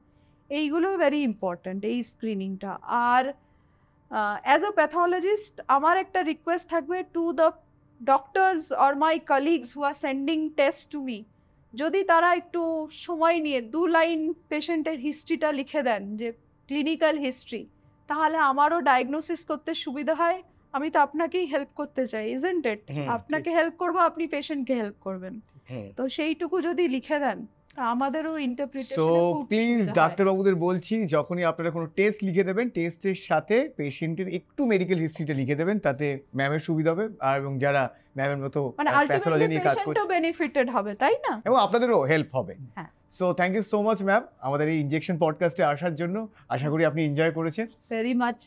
এইগুলো ভেরি ইম্পর্ট্যান্ট এই স্ক্রিনিংটা আর অ্যাজ আ প্যাথোলজিস্ট আমার একটা রিকোয়েস্ট থাকবে to the doctors or my colleagues who are sending test to me যদি তারা একটু সময় নিয়ে দু লাইন পেশেন্টের হিস্ট্রিটা লিখে দেন যে ক্লিনিক্যাল হিস্ট্রি তাহলে আমারও ডায়াগনোসিস করতে সুবিধা হয় আমি তো আপনাকেই হেল্প করতে চাই ইজেন্ট হ্যাঁ, ইট আপনাকে হেল্প করবো আপনি পেশেন্টকে হেল্প করবেন হ্যাঁ। তো সেইটুকু যদি লিখে দেন আমাদেরও ইন্টারপ্রিটেশন সো প্লিজ ডাক্তারবাবুদের বলছি যখনই আপনারা কোনো টেস্ট লিখে দেবেন টেস্টের সাথে পেশেন্টের একটু মেডিকেল হিস্ট্রিটা লিখে দেবেন তাতে ম্যামের সুবিধা হবে আর এবং যারা ম্যামের মতো প্যাথোলজি মানে নিয়ে কাজ করছে বেনিফিটেড হবে তাই না এবং আপনাদেরও হেল্প হবে so thank you so much ma'am আমাদের এই ইঞ্জেকশন পডকাস্টে আসার জন্য আশা করি আপনি এনজয় করেছেন ভেরি মাচ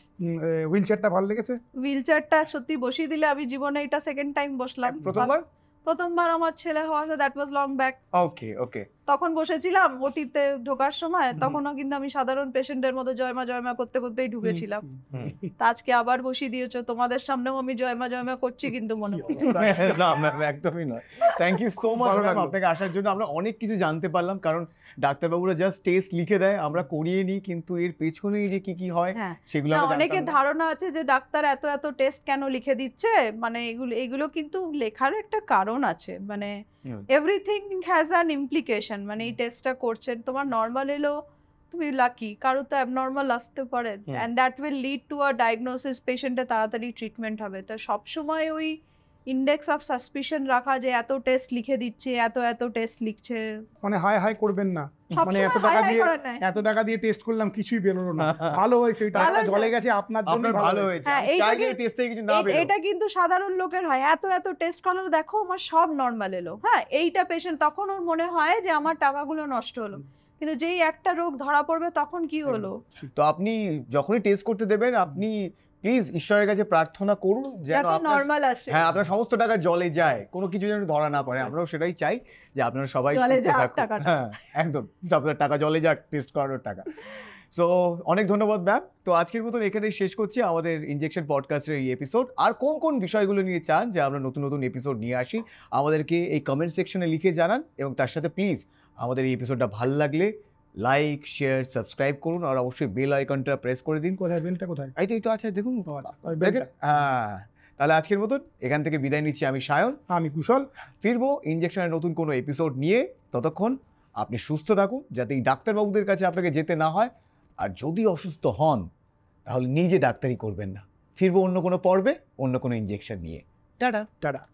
হুইল চেয়ারটা ভালো লেগেছে হুইল চেয়ারটা সত্যি বসিয়ে দিলে আমি জীবনে এটা সেকেন্ড টাইম বসলাম প্রথমবার প্রথমবার আমার ছেলে হওয়া that was long back okay okay তখন বসেছিলাম ওটিতে ঢোকার সময় তখনও কিন্তু আমি সাধারণ পেশেন্টের মতো জয়মা জয়মা করতে করতেই ঢুকেছিলাম তা আজকে আবার বসিয়ে দিয়েছো তোমাদের সামনেও আমি জয়মা জয়মা করছি কিন্তু মনে একদমই নয় thank you so much ma'am আপনাকে আসার জন্য আমরা অনেক কিছু জানতে পারলাম কারণ ডাক্তারবাবুরা জাস্ট টেস্ট লিখে দেয় আমরা করিয়ে নিই কিন্তু এর পেছনে যে কি কি হয় হ্যাঁ। সেগুলো আমরা অনেকে ধারণা আছে যে ডাক্তার এত এত টেস্ট কেন লিখে দিচ্ছে মানে এগুলো এগুলো কিন্তু লেখারও একটা কারণ আছে মানে এভরিথিং হ্যাজ অ্যান ইমপ্লিকেশন করছেন মানে এই টেস্টটা করছেন তোমার নর্মাল এলো তুমি লাকি কারো তো অ্যাবনর্মাল আসতে পারে and that will lead to a diagnosis পেশেন্টের তাড়াতাড়ি ট্রিটমেন্ট হবে তো সবসময় ওই ইন্ডেক্স অফ সাসপিশন রাখা যে এত টেস্ট লিখে দিচ্ছে এত এত টেস্ট লিখছে মানে হাই হাই করবেন না মানে এত টাকা দিয়ে এত টাকা দিয়ে টেস্ট করলাম কিছুই বেরোলো না ভালো হয়েছে টাকা জলে গেছে আপনার জন্য ভালো হয়েছে হ্যাঁ, চাই যে কিছু না এটা কিন্তু সাধারণ লোকের হয় এত এত টেস্ট করলো দেখো আমার সব নরমাল এলো হ্যাঁ এইটা পেশেন্ট তখন ওর মনে হয় যে আমার টাকাগুলো নষ্ট হলো কিন্তু যেই একটা রোগ ধরা পড়বে তখন কি হ্যাঁ। হলো তো আপনি যখনই টেস্ট করতে দেবেন আপনি প্লিজ ঈশ্বরের কাছে প্রার্থনা করুন যেন আসে হ্যাঁ আপনার সমস্ত টাকা জলে যায় কোনো কিছু যেন ধরা না পড়ে আমরাও সেটাই চাই যে আপনারা সবাই সুস্থ থাকুন হ্যাঁ, একদম আপনার টাকা জলে যাক টেস্ট করানোর টাকা সো অনেক ধন্যবাদ ম্যাম তো আজকের মতন এখানেই শেষ করছি আমাদের ইঞ্জেকশন পডকাস্টের এই এপিসোড আর কোন কোন বিষয়গুলো নিয়ে চান যে আমরা নতুন নতুন এপিসোড নিয়ে আসি আমাদেরকে এই কমেন্ট সেকশনে লিখে জানান এবং তার সাথে প্লিজ আমাদের এই এপিসোডটা ভাল লাগলে লাইক শেয়ার সাবস্ক্রাইব করুন আর অবশ্যই বেল আইকনটা প্রেস করে দিন কোথায় বেলটা কোথায় এই তো এই তো আছে দেখুন আচ্ছা, হ্যাঁ তাহলে আজকের মতন এখান থেকে বিদায় নিচ্ছি আমি সায়ন আমি কুশল ফিরবো ইঞ্জেকশনের নতুন কোনো এপিসোড নিয়ে ততক্ষণ আপনি সুস্থ থাকুন যাতে এই ডাক্তারবাবুদের কাছে আপনাকে যেতে না হয় আর যদি অসুস্থ হন তাহলে নিজে ডাক্তারি করবেন না ফিরবো অন্য কোনো পর্বে অন্য কোনো ইঞ্জেকশন নিয়ে টাটা টাটা